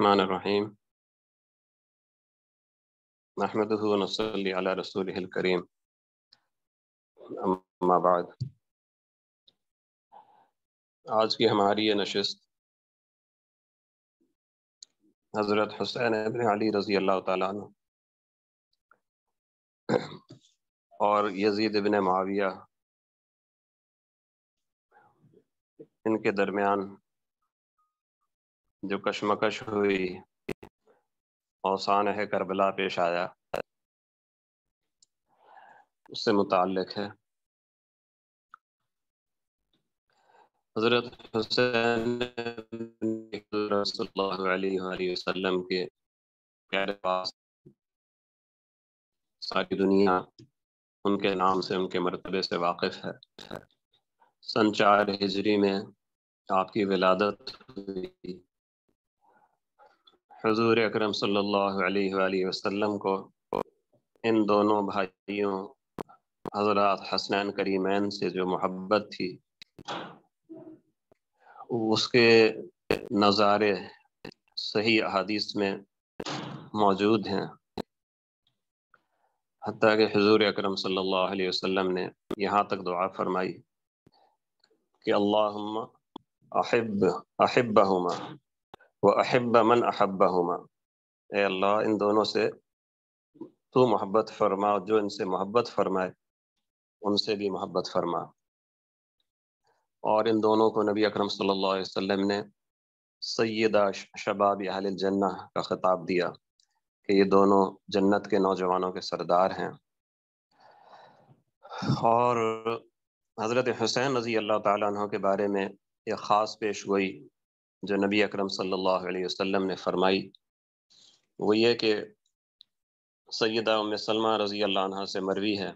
الرحمن الرحيم نحمده ونصلي على رسوله الكريم अम्मा बाद आज की हमारी ये नशस्त हज़रत हुसैन अबिन अली रज़ी अल्लाह ताला और यजीद इबन माविया इनके दरमियान जो कशमकश हुई औसान है करबला पेश आया उससे मुतक है हजरत हुसैन के प्यारे पास सारी दुनिया उनके नाम से उनके मरतबे से वाकिफ है सन चार हिजरी में आपकी विलादत हुई हजूर अक्रम वसल्लम को इन दोनों भाइयों हजरत हसनैन करीमैन से जो मोहब्बत थी उसके नज़ारे सही अहादीस में मौजूद हैं हती कि हजूर अक्रम वसल्लम ने यहाँ तक दुआ फरमाई कि अल्लाहुम्मा अहिब अहिब्बहुमा वो अहब मन अहब हम अल्लाह इन दोनों से तो मोहब्बत फरमा जो इनसे मोहब्बत फरमाए उनसे भी मोहब्बत फरमा और इन दोनों को नबी अकरम सल्लल्लाहु अलैहि वसल्लम ने सैदा शबाब अहल जन्ना का ख़िताब दिया कि ये दोनों जन्नत के नौजवानों के सरदार हैं और हज़रत हुसैन रज़ी अल्लाह तु के बारे में एक ख़ास पेश गोई जो नबी अकरम सल्लल्लाहु अलैहि वसल्लम ने फरमाई वो ये कि सैदा उम सलमा रज़ी अल्लाह से मरवी है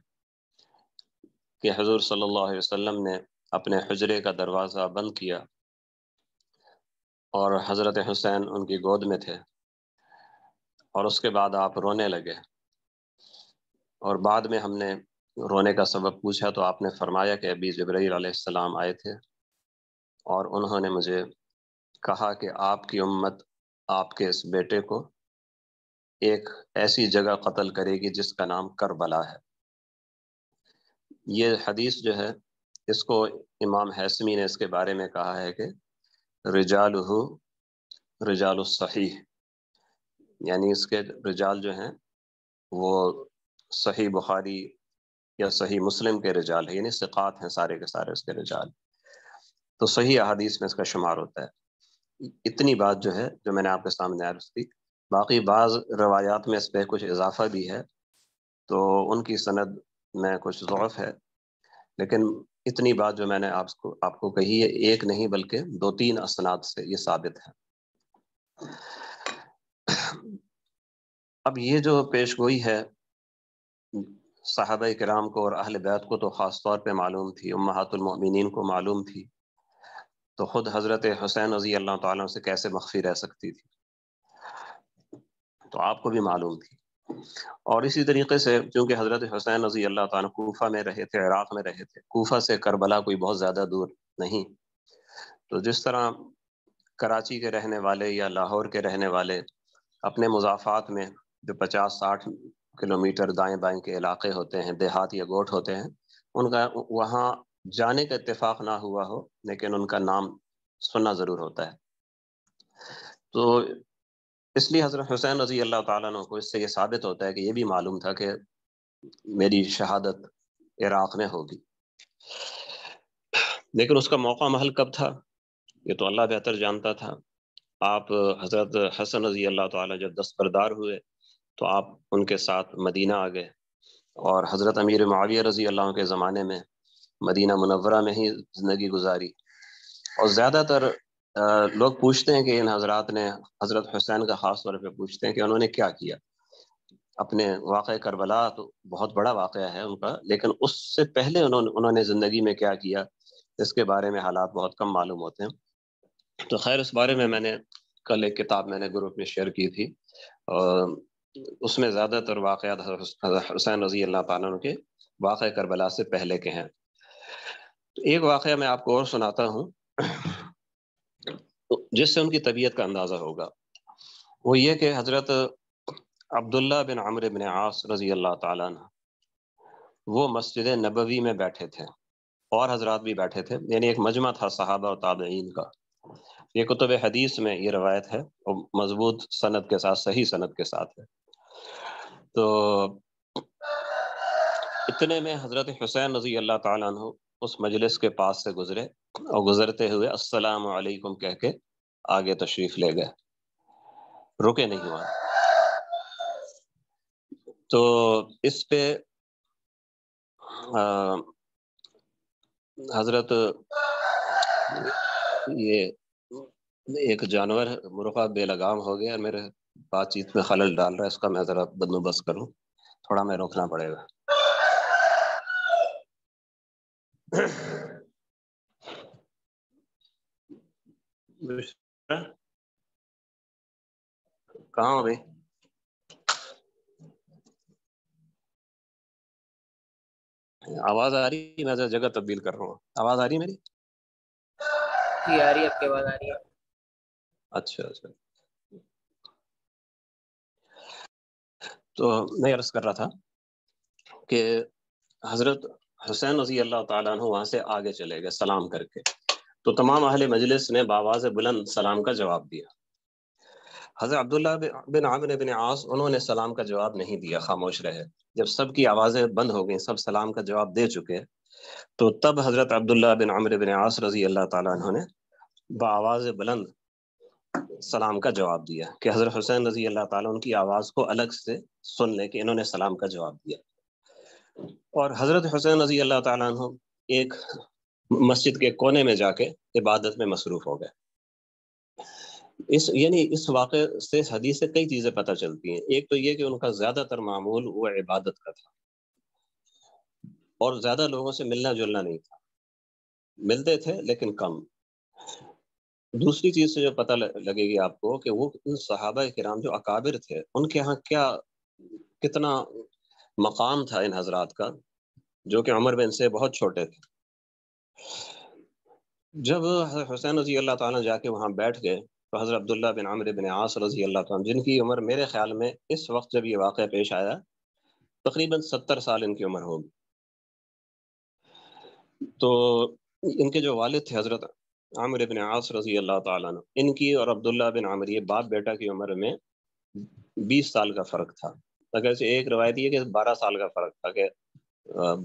कि हजूर सल्लल्लाहु अलैहि वसल्लम ने अपने हजरे का दरवाज़ा बंद किया और हज़रत हुसैन उनकी गोद में थे और उसके बाद आप रोने लगे और बाद में हमने रोने का सबब पूछा तो आपने फरमाया कि अबी जबराम आए थे और उन्होंने मुझे कहा कि आपकी उम्मत आपके इस बेटे को एक ऐसी जगह कत्ल करेगी जिसका नाम करबला है ये हदीस जो है इसको इमाम हैसमी ने इसके बारे में कहा है कि रिजाल रिजाल सही यानी इसके रिजाल जो हैं वो सही बुखारी या सही मुस्लिम के रिजाल है यानी सिकात हैं सारे के सारे उसके रिजाल तो सही अदीस में इसका शुमार होता है इतनी बात जो है जो मैंने आपके सामने आर्ज की बाकी बाज़ रवायात में इस पर कुछ इजाफा भी है तो उनकी सनद में कुछ ज़ौफ़ है लेकिन इतनी बात जो मैंने आपको आपको कही है एक नहीं बल्कि दो तीन असनाद से ये साबित है अब ये जो पेश गोई है साहब कराम को और अहल बैत को तो ख़ास तौर पर मालूम थी उम्मातुलमिन को मालूम थी तो ख़ुद हज़रत हुसैन रज़ी अल्लाह ताला से कैसे मख्फी रह सकती थी तो आपको भी मालूम थी और इसी तरीके से क्योंकि हज़रत हुसैन रज़ी अल्लाह तूफा में रहे थे इराक़ में रहे थे कोफा से करबला कोई बहुत ज़्यादा दूर नहीं तो जिस तरह कराची के रहने वाले या लाहौर के रहने वाले अपने मुजाफात में जो पचास साठ किलोमीटर दाएं बाएं के इलाके होते हैं देहात या गोठ होते हैं उनका वहाँ जाने का इतफाक ना हुआ हो लेकिन उनका नाम सुनना ज़रूर होता है तो इसलिए हज़रत हुसैन रजी अल्लाह ताला को इससे ये साबित होता है कि ये भी मालूम था कि मेरी शहादत इराक़ में होगी लेकिन उसका मौका महल कब था ये तो अल्लाह बेहतर जानता था आप हज़रत हसन रजी अल्लाह ताला जब हुए तो आप उनके साथ मदीना आ गए और हज़रत अमीर माविया रजी अल्लाह के ज़माने में मदीना मुनवरा में ही ज़िंदगी गुजारी और ज़्यादातर लोग पूछते हैं कि इन हजरात ने हज़रत हुसैन का ख़ास तौर पर पूछते हैं कि उन्होंने क्या किया अपने वाक़ करबला तो बहुत बड़ा वाक़ है उनका लेकिन उससे पहले उन्होंने उन्होंने ज़िंदगी में क्या किया इसके बारे में हालात बहुत कम मालूम होते हैं तो खैर उस बारे में मैंने कल एक किताब मैंने ग्रुप में शेयर की थी और उसमें ज़्यादातर वाक़ात हुसैन रजी अल्लाह तु के वाक़ करबला से पहले के हैं तो एक वाक़ मैं आपको और सुनाता हूँ तो जिससे उनकी तबीयत का अंदाज़ा होगा वो ये कि हज़रत अब्दुल्ला बिन अमर बिन आस रजी अल्लाह ताला वो मस्जिद नबवी में बैठे थे और हजरत भी बैठे थे यानी एक मजमा था सहाबा और ताबईन का ये कुतुब हदीस में ये रवायत है और मजबूत सनद के साथ सही सनद के साथ है तो इतने में हज़रत हुसैन रजी अल्लाह तु उस मजलिस के पास से गुजरे और गुजरते हुए अस्सलाम वालेकुम कह के आगे तशरीफ ले गए रुके नहीं हुआ तो इस पे हजरत ये एक जानवर मुर्गा बेलगाम हो गया और मेरे बातचीत में खलल डाल रहा है इसका मैं ज़रा बंदोबस्त करूँ थोड़ा मैं रोकना पड़ेगा कहा अभी आवाज आ रही है मैं जगह तब्दील कर रहा हूँ आवाज आ रही है मेरी जी आ रही है आपकी आवाज आ रही है अच्छा अच्छा तो मैं अर्ज कर रहा था कि हजरत हुसैन रजी अल्लाह ताला वहाँ से आगे चले गए सलाम करके तो तमाम अहल मजलिस ने से बुलंद सलाम का जवाब दिया हज़रत अब्दुल्ला बिन आमिर बिन आस उन्होंने सलाम का जवाब नहीं दिया खामोश रहे जब सबकी आवाज़ें बंद हो गई सब सलाम का जवाब दे चुके तो तब हज़रत अब्दुल्ला बिन आमिर बिन आस रजी अल्लाह तुमने ने बुलंद सलाम का जवाब दिया कि हज़रत हुसैन रजी अल्लाह तुन उनकी आवाज़ को अलग से सुन ले कि इन्होंने सलाम का जवाब दिया और हज़रत हुसैन रजी अल्लाह तु एक मस्जिद के कोने में जाके इबादत में मसरूफ़ हो गए इस यानी इस वाक़े से हदीस से कई चीज़ें पता चलती हैं एक तो ये कि उनका ज़्यादातर मामूल वो इबादत का था और ज़्यादा लोगों से मिलना जुलना नहीं था मिलते थे लेकिन कम दूसरी चीज़ से जो पता लगेगी आपको कि वो उन सहाबा कराम जो अकाबिर थे उनके यहाँ क्या कितना मकाम था इन हजरात का जो कि उमर बिन से बहुत छोटे थे जब हुसैन रजी अल्लाह ताला जाके वहाँ बैठ गए तो हज़रत अब्दुल्ला बिन आमिर बिन आस रजी अल्लाह तन जिनकी उम्र मेरे ख्याल में इस वक्त जब ये वाक़ पेश आया तकरीबन सत्तर साल इनकी उम्र होगी तो इनके जो वालिद थे हज़रत आमिर बिन आस रजी अल्लाह तन इनकी और अब्दुल्ला बिन आमिर ये बाप बेटा की उम्र में बीस साल का फ़र्क था अगर एक रवायत ये कि बारह साल का फर्क था कि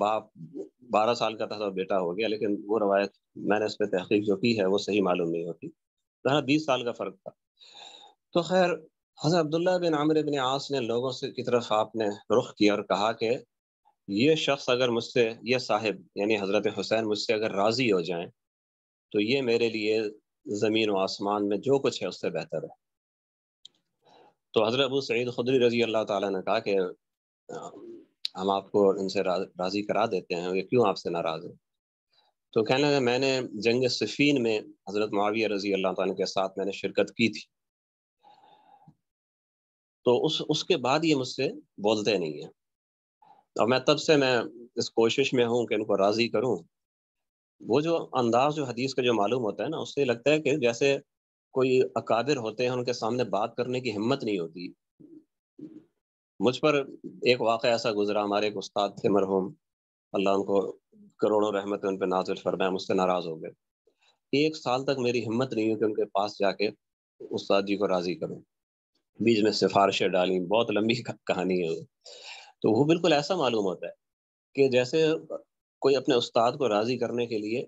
बाप बारह साल का था तो बेटा हो गया लेकिन वो रवायत मैंने इस पर तहकीक जो की है वो सही मालूम नहीं होती जहाँ बीस साल का फ़र्क था तो खैर हज़रत अब्दुल्ला बिन आमिर बिन आस ने लोगों से की तरफ आपने रुख किया और कहा कि ये शख्स अगर मुझसे ये साहिब यानी हज़रत हुसैन मुझसे अगर राज़ी हो जाएं तो ये मेरे लिए ज़मीन व आसमान में जो कुछ है उससे बेहतर है तो हज़रत अबू सईद खुदरी रजी अल्लाह ताला ने कहा कि हम आपको इनसे राज़ी करा देते हैं ये क्यों आपसे नाराज़ है तो कहने लगा मैंने जंग सफ़ीन में हज़रत माविया रजी अल्लाह ताला के साथ मैंने शिरकत की थी तो उस उसके बाद ये मुझसे बोलते नहीं हैं और मैं तब से मैं इस कोशिश में हूँ कि इनको राज़ी करूँ वो जो अंदाज जो हदीस का जो मालूम होता है ना उससे लगता है कि जैसे कोई अकाबिर होते हैं उनके सामने बात करने की हिम्मत नहीं होती मुझ पर एक वाक़ ऐसा गुजरा हमारे एक उस्ताद थे मरहूम अल्लाह उनको करोड़ों रहमत उन पर नाजिल फरमाया मुझसे नाराज़ हो गए एक साल तक मेरी हिम्मत नहीं हुई कि उनके पास जाके उस्ताद जी को राज़ी करूँ बीच में सिफारशें डाली बहुत लंबी कहानी है वो तो वो बिल्कुल ऐसा मालूम होता है कि जैसे कोई अपने उस्ताद को राज़ी करने के लिए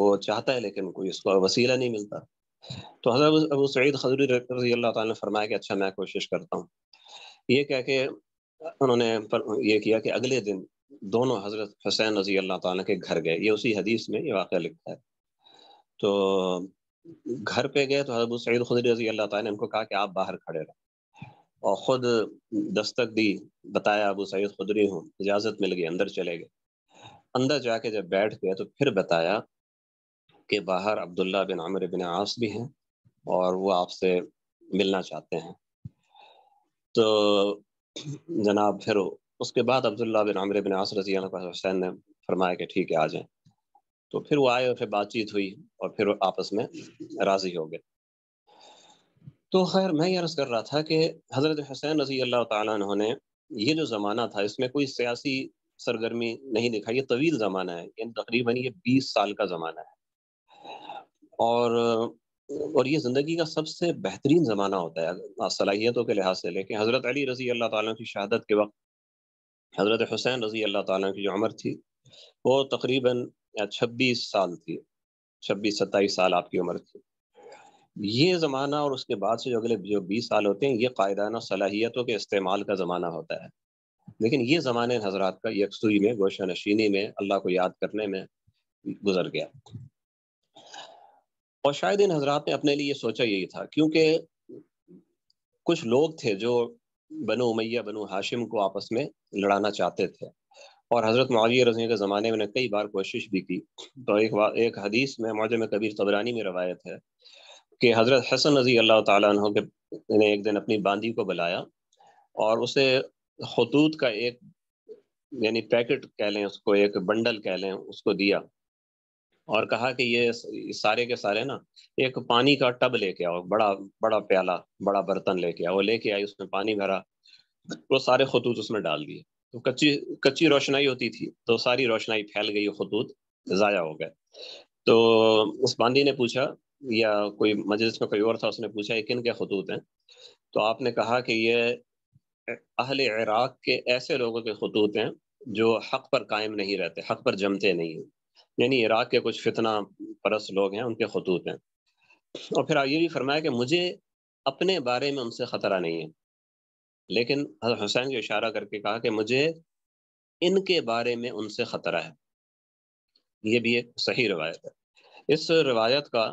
वो चाहता है लेकिन कोई उसको वसीला नहीं मिलता तो हज़रत अबू सईद खजरी रजी अल्लाह ने फरमाया कि अच्छा मैं कोशिश करता हूँ ये कह के उन्होंने ये किया कि अगले दिन दोनों हज़रत हुसैन रजी अल्लाह ताला के घर गए ये उसी हदीस में ये वाक़ लिखा है तो घर पे गए तो हज़रत अबू सईद खजरी रजी अल्लाह ताला ने उनको कहा कि आप बाहर खड़े रहो और ख़ुद दस्तक दी बताया अबू सईद खुदरी हूँ इजाज़त मिल गई अंदर चले गए अंदर जाके जब बैठ गए तो फिर बताया के बाहर अब्दुल्ला बिन आमिर बिन आस भी हैं और वो आपसे मिलना चाहते हैं तो जनाब फिर उसके बाद अब्दुल्ला बिन आमिर बिन आस रजी हुसैन ने फरमाया कि ठीक है आ जाए तो फिर वो आए और फिर बातचीत हुई और फिर आपस में राज़ी हो गए तो खैर मैं ये अर्ज़ कर रहा था कि हज़रत हुसैन रजी अल्लाह तु ने ये जो ज़माना था इसमें कोई सियासी सरगर्मी नहीं दिखाई ये तवील ज़माना है यानी तकरीबन ये बीस साल का ज़माना है और और ये ज़िंदगी का सबसे बेहतरीन ज़माना होता है सलाहियतों के लिहाज से लेकिन हज़रत अली रज़ी अल्लाह ताला की शहादत के वक्त हज़रत हुसैन रज़ी अल्लाह ताला की जो उम्र थी वो तकरीबन छब्बीस साल थी छब्बीस सत्ताईस साल आपकी उम्र थी ये ज़माना और उसके बाद से जो अगले जो बीस साल होते हैं ये कायदाना सलाहियतों के इस्तेमाल का ज़माना होता है लेकिन ये ज़माने हजरात का यकसुई में गोशा नशीनी में अल्लाह को याद करने में गुजर गया और शायद इन हजरात ने अपने लिए सोचा यही था क्योंकि कुछ लोग थे जो बनो उमैया बनो हाशिम को आपस में लड़ाना चाहते थे और हज़रत माविया रजी के ज़माने में कई बार कोशिश भी की तो एक एक हदीस में में कबीर तबरानी में रवायत है कि हज़रत हसन रजी अल्लाह तहों के ने एक दिन अपनी बांदी को बुलाया और उसे खतूत का एक यानी पैकेट कह लें उसको एक बंडल कह लें उसको दिया और कहा कि ये सारे के सारे ना एक पानी का टब लेके आओ बड़ा बड़ा प्याला बड़ा बर्तन लेके आओ लेके आई उसमें पानी भरा वो सारे खतूत उसमें डाल दिए तो कच्ची कच्ची रोशनाई होती थी तो सारी रोशनाई फैल गई खतूत ज़ाया हो गए तो उस बंदी ने पूछा या कोई मजलिस में कोई और था उसने पूछा किन के खतूत हैं तो आपने कहा कि ये अहल इराक़ के ऐसे लोगों के खतूत हैं जो हक पर कायम नहीं रहते हक पर जमते नहीं हैं यानी इराक के कुछ फितना परस लोग हैं उनके खतूत हैं और फिर ये भी फरमाया कि मुझे अपने बारे में उनसे ख़तरा नहीं है लेकिन हुसैन को इशारा करके कहा कि मुझे इनके बारे में उनसे ख़तरा है ये भी एक सही रवायत है इस रवायत का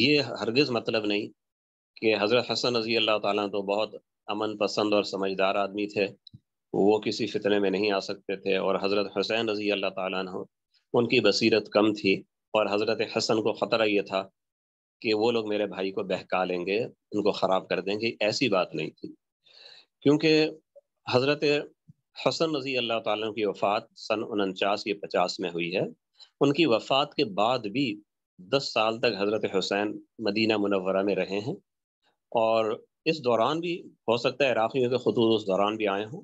ये हरगज़ मतलब नहीं कि हज़रत हसन रजी अल्लाह ताला तो बहुत अमन पसंद और समझदार आदमी थे वो किसी फितने में नहीं आ सकते थे और हज़रत हुसैन रजी अल्लाह ताला उनकी बसीरत कम थी और हज़रत हसन को ख़तरा ये था कि वो लोग मेरे भाई को बहका लेंगे उनको ख़राब कर देंगे ऐसी बात नहीं थी क्योंकि हज़रत हसन रजी अल्लाह तुम की वफ़ात सन उनचास या पचास में हुई है उनकी वफ़ात के बाद भी दस साल तक हज़रत हुसैन मदीना मुनवरा में रहे हैं और इस दौरान भी हो सकता है इराकियों के खतूत उस दौरान भी आए हों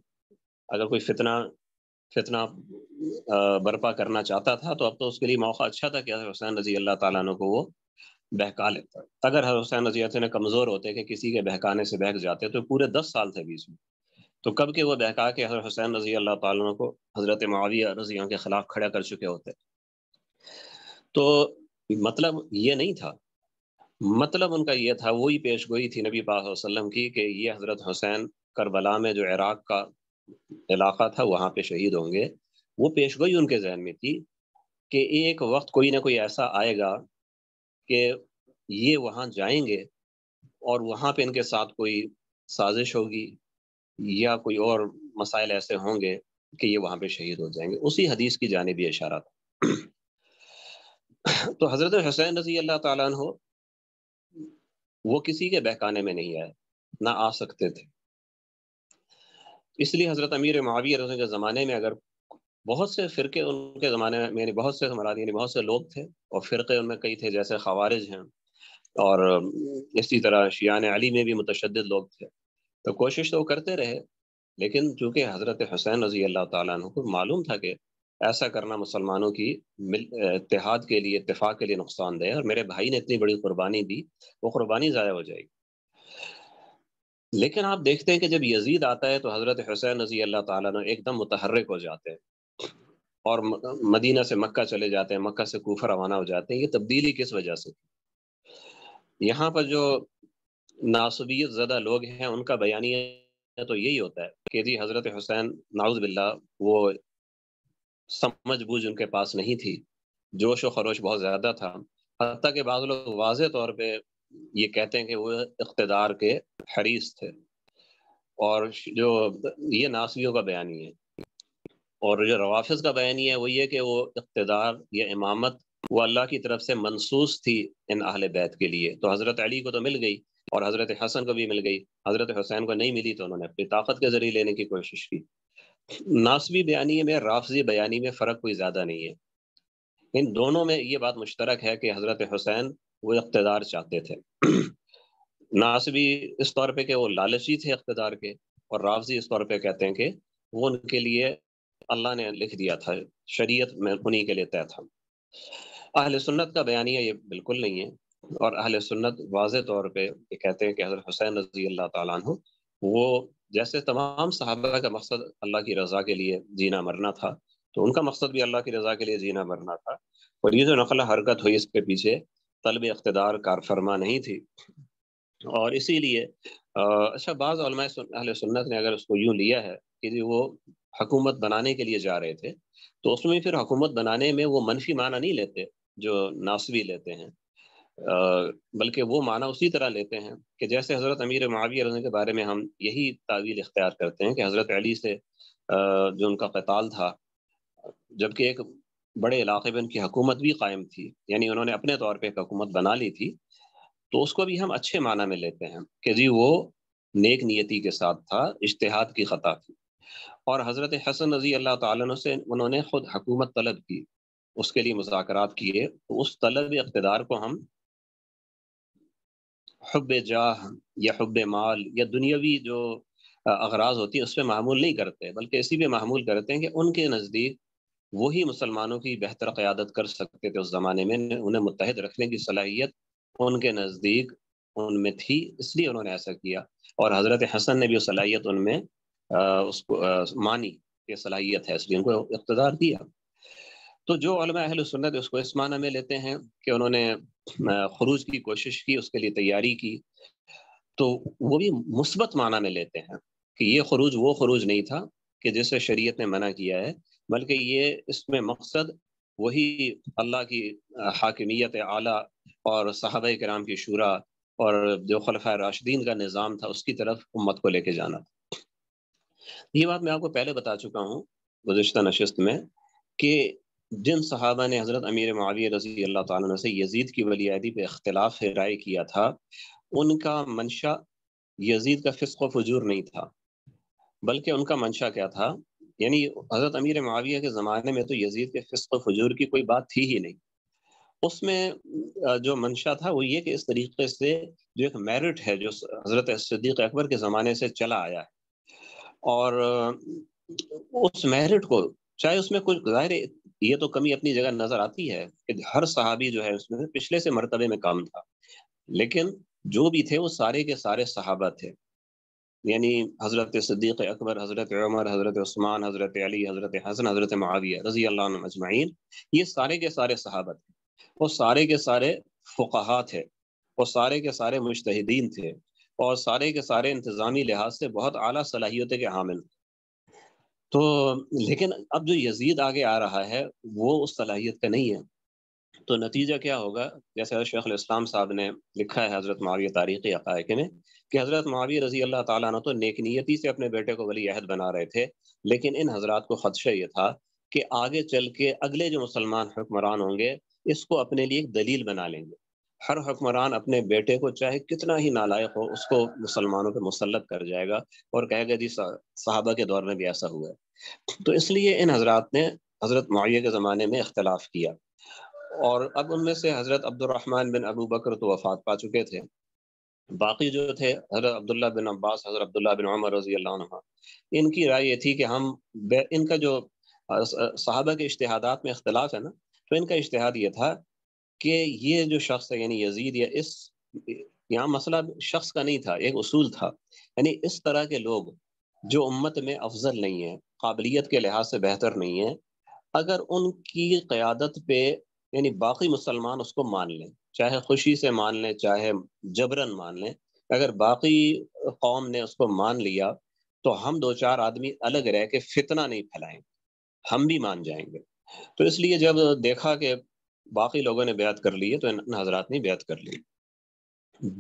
अगर कोई फितना फितना बर्पा करना चाहता था तो अब तो उसके लिए मौका अच्छा था कि हुसैन रजी अल्लाह तला को वो बहका लेता अगर हुसैन रजी ने कमज़ोर होते कि किसी के बहकाने से बहक जाते तो पूरे दस साल थे बीच में तो कब के वो बहका के हुसैन रजी अल्लाह तुम को हज़रत माविया रजिया के ख़िलाफ़ खड़ा कर चुके होते तो मतलब ये नहीं था मतलब उनका यह था वही पेश गोई थी नबी पाक वसल्लम की कि ये हज़रत हुसैन करबला में जो इराक़ का इलाका था वहाँ पे शहीद होंगे वो पेश गोई उनके जहन में थी कि एक वक्त कोई ना कोई ऐसा आएगा कि ये वहाँ जाएंगे और वहाँ पे इनके साथ कोई साजिश होगी या कोई और मसाइल ऐसे होंगे कि ये वहाँ पे शहीद हो जाएंगे उसी हदीस की जाने भी इशारा था तो हज़रत हुसैन रजी अल्लाह ताला वो किसी के बहकाने में नहीं आए ना आ सकते थे इसलिए हज़रत अमीर मावी के ज़माने में अगर बहुत से फ़िरके उनके ज़माने में यानी बहुत से हमारा यानी बहुत से लोग थे और फ़िरके उनमें कई थे जैसे खवारिज हैं और इसी तरह शियान अली में भी मुतशद लोग थे तो कोशिश तो वो करते रहे लेकिन चूँकि हज़रत हुसैन रज़ी अल्लाह तुम को मालूम था कि ऐसा करना मुसलमानों की मिल इतिहाद के लिए इतफ़ाक़ के लिए नुकसानदेह और मेरे भाई ने इतनी बड़ी कुर्बानी दी वो कुर्बानी ज़ाया हो जाएगी लेकिन आप देखते हैं कि जब यजीद आता है तो हज़रत हुसैन रजी अल्लाह तुम एकदम मुतहरक हो जाते हैं और मदीना से मक्का चले जाते हैं मक्का से कोफा रवाना हो जाते हैं ये तब्दीली किस वजह से यहाँ पर जो नासबियत ज्यादा लोग हैं उनका बयानिया तो यही होता है कि जी हज़रत हुसैन नाउज बिल्ला वो समझ बूझ उनके पास नहीं थी जोश व खरोश बहुत ज़्यादा था हती के बाद लोग वाज तौर पर ये कहते हैं कि वो इकतदार के हरीस थे और जो ये नासवियों का बयानी है और जो रवाफज का बयानी है वो ये कि वो इकतदार या इमामत वो अल्लाह की तरफ से मनसूस थी इन अहल बैत के लिए तो हज़रत अली को तो मिल गई और हज़रत हसन को भी मिल गई हज़रत हुसैन को नहीं मिली तो उन्होंने अपनी ताकत के ज़रिए लेने की कोशिश की नासवी बयानी में राफजी बयानी में फ़र्क कोई ज़्यादा नहीं है इन दोनों में ये बात मुश्तरक है कि हज़रत हुसैन वो इकतदार चाहते थे नासबी इस तौर पे कि वो लालची थे इकतदार के और रावजी इस तौर पे कहते हैं कि वो उनके लिए अल्लाह ने लिख दिया था शरीयत में उन्हीं के लिए तय था अहल सुन्नत का बयानिया ये बिल्कुल नहीं है और अहल सुन्नत वाज तौर पर कहते हैं कि हज़रत हुसैन रजी अल्लाह तु वो जैसे तमाम सहाबा का मकसद अल्लाह की रज़ा के लिए जीना मरना था तो उनका मकसद भी अल्लाह की रज़ा के लिए जीना मरना था और ये जो नकल हरकत हुई इसके पीछे तलब इकतदार कारफरमा नहीं थी और इसीलिए अच्छा बाज़ सुन्नत ने अगर उसको यूँ लिया है कि वो हकूमत बनाने के लिए जा रहे थे तो उसमें फिर हकूमत बनाने में वो मनफी माना नहीं लेते जो नासवी लेते हैं बल्कि वो माना उसी तरह लेते हैं कि जैसे हज़रत अमीर माविया के बारे में हम यही तावील इख्तियार करते हैं कि हज़रत अली से जो उनका कताल था जबकि एक बड़े इलाके में उनकी हुकूमत भी कायम थी यानी उन्होंने अपने तौर पर एक हुकूमत बना ली थी तो उसको भी हम अच्छे माना में लेते हैं कि जी वो नेक नीयति के साथ था इश्तहाद की ख़ता थी और हज़रत हसन रजी अल्लाह तु से उन्होंने ख़ुद हकूमत तलब की उसके लिए मुजाकर किए तो उस तलब इकतदार को हम हब जाह या हब माल या दुनियावी जो अगराज होती है उस पर मामूल नहीं करते बल्कि इसी पर मामूल करते हैं कि उनके नज़दीक वही मुसलमानों की बेहतर क़्यादत कर सकते थे उस ज़माने में उन्हें मुतहद रखने की सलाहियत उनके नज़दीक उनमें थी इसलिए उन्होंने ऐसा किया और हज़रत हसन ने भी वो सलाहियत उनमें उसको आ, मानी कि सलाहियत है इसलिए उनको इकतदार दिया तो जो अहल सुन्नत उसको इस माना में लेते हैं कि उन्होंने खरूज की कोशिश की उसके लिए तैयारी की तो वो भी मुस्बत माना में लेते हैं कि ये खरूज वो खरूज नहीं था कि जिसे शरीयत ने मना किया है बल्कि ये इसमें मकसद वही अल्लाह की हाकिमियत आला और साहब कराम की शूरा और जो खलफा राशिदीन का निज़ाम था उसकी तरफ उम्मत को लेके जाना था ये बात मैं आपको पहले बता चुका हूँ गुजशत नशस्त में कि जिन सहाबा ने हज़रत अमीर मावी रजी अल्लाह तजीद से यजीद की वलीदी पर अख्तिलाफ राय किया था उनका मंशा यजीद का फिसको फजूर नहीं था बल्कि उनका मंशा क्या था यानी हज़रत अमीर माविया के ज़माने में तो यजीद के फिस्क फजूर की कोई बात थी ही नहीं उसमें जो मंशा था वो ये कि इस तरीके से जो एक मेरिट है जो हज़रत सदीक अकबर के ज़माने से चला आया है और उस मेरिट को चाहे उसमें कुछ ज़ाहिर ये तो कमी अपनी जगह नज़र आती है कि हर सहाबी जो है उसमें पिछले से मरतबे में काम था लेकिन जो भी थे वो सारे के सारे सहाबा थे यानी हज़रत सदीक़ अकबर हज़रत उमर हज़रत उस्मान हज़रत अली हज़रत हसन हज़रत माविया रज़ी अल्लाह ये सारे के सारे सहाबत थे और सारे के सारे फ़ुकाहा थे और सारे के सारे मुश्तदीन थे और सारे के सारे इंतज़ामी लिहाज से बहुत अली सलाहियत के हामिल तो लेकिन अब जो यजीद आगे आ रहा है वो उस सलाहियत का नहीं है तो नतीजा क्या होगा जैसे शेख इस्लाम साहब ने लिखा है हज़रत माविया तारीख़ अकायके में कि हज़रत मावी रजी अल्लाह तला तो नेक नीयती से अपने बेटे को वली अहद बना रहे थे लेकिन इन हजरात को खदशा ये था कि आगे चल के अगले जो मुसलमान हुक्मरान होंगे इसको अपने लिए एक दलील बना लेंगे हर हुक्मरान अपने बेटे को चाहे कितना ही नालायक हो उसको मुसलमानों पर मुसलत कर जाएगा और कहेगा जी साहबा के दौर में भी ऐसा हुआ है तो इसलिए इन हजरात ने हज़रत माविया के ज़माने में इख्तलाफ किया और अब उनमें से हज़रत अब्दुलरहमान बिन अबू बकर तो वफ़ात पा चुके थे बाकी जो थे हजरत अब्दुल्ला बिन अब्बास हजरत अब्दुल्ला बिन उमर रजी अल्लाह इनकी राय ये थी कि हम इनका जो साहबा के इश्तहादात में इख्तलाफ है ना तो इनका इश्तहाद ये था कि ये जो शख्स है यानी यजीद या इस यहाँ मसला शख्स का नहीं था एक उसूल था यानी इस तरह के लोग जो उम्मत में अफजल नहीं है काबिलियत के लिहाज से बेहतर नहीं है अगर उनकी क़्यादत पे यानी बाकी मुसलमान उसको मान लें चाहे खुशी से मान लें चाहे जबरन मान लें अगर बाकी कौम ने उसको मान लिया तो हम दो चार आदमी अलग रह के फितना नहीं फैलाएंगे हम भी मान जाएंगे तो इसलिए जब देखा कि बाकी लोगों ने बैत कर ली है तो इन हजरात ने बैत कर ली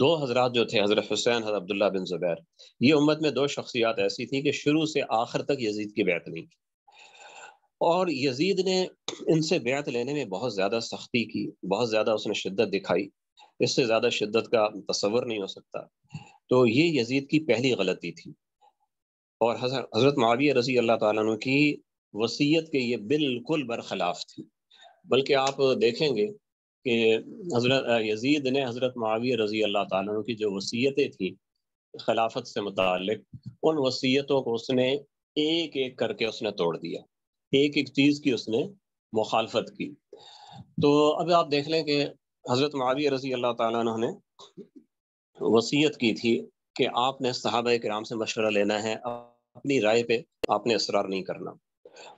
दो हजरात जो थे हज़रत हुसैन हज़रत अब्दुल्ला बिन ज़ुबैर ये उम्मत में दो शख्सियात ऐसी थी कि शुरू से आखिर तक यजीद की बैत नहीं की और यजीद ने इनसे बेत लेने में बहुत ज़्यादा सख्ती की बहुत ज़्यादा उसने शिद्दत दिखाई इससे ज़्यादा शिद्दत का तस्वर नहीं हो सकता तो ये यजीद की पहली गलती थी और हज़रत माविया रजी अल्लाह तुम की वसीयत के ये बिल्कुल बरखिलाफ़ थी बल्कि आप देखेंगे कि हज़रत यजीद ने हज़रत माविया रजी अल्लाह तु की जो वसीयतें थी खिलाफत से मुतल उन वसीयतों को उसने एक एक करके उसने तोड़ दिया एक एक चीज़ की उसने मुखालफत की तो अब आप देख लें कि हज़रत मावी रजी अल्लाह तुमने ने वसीयत की थी कि आपने सहाबा कराम से मशवरा लेना है अपनी राय पे आपने इसरार नहीं करना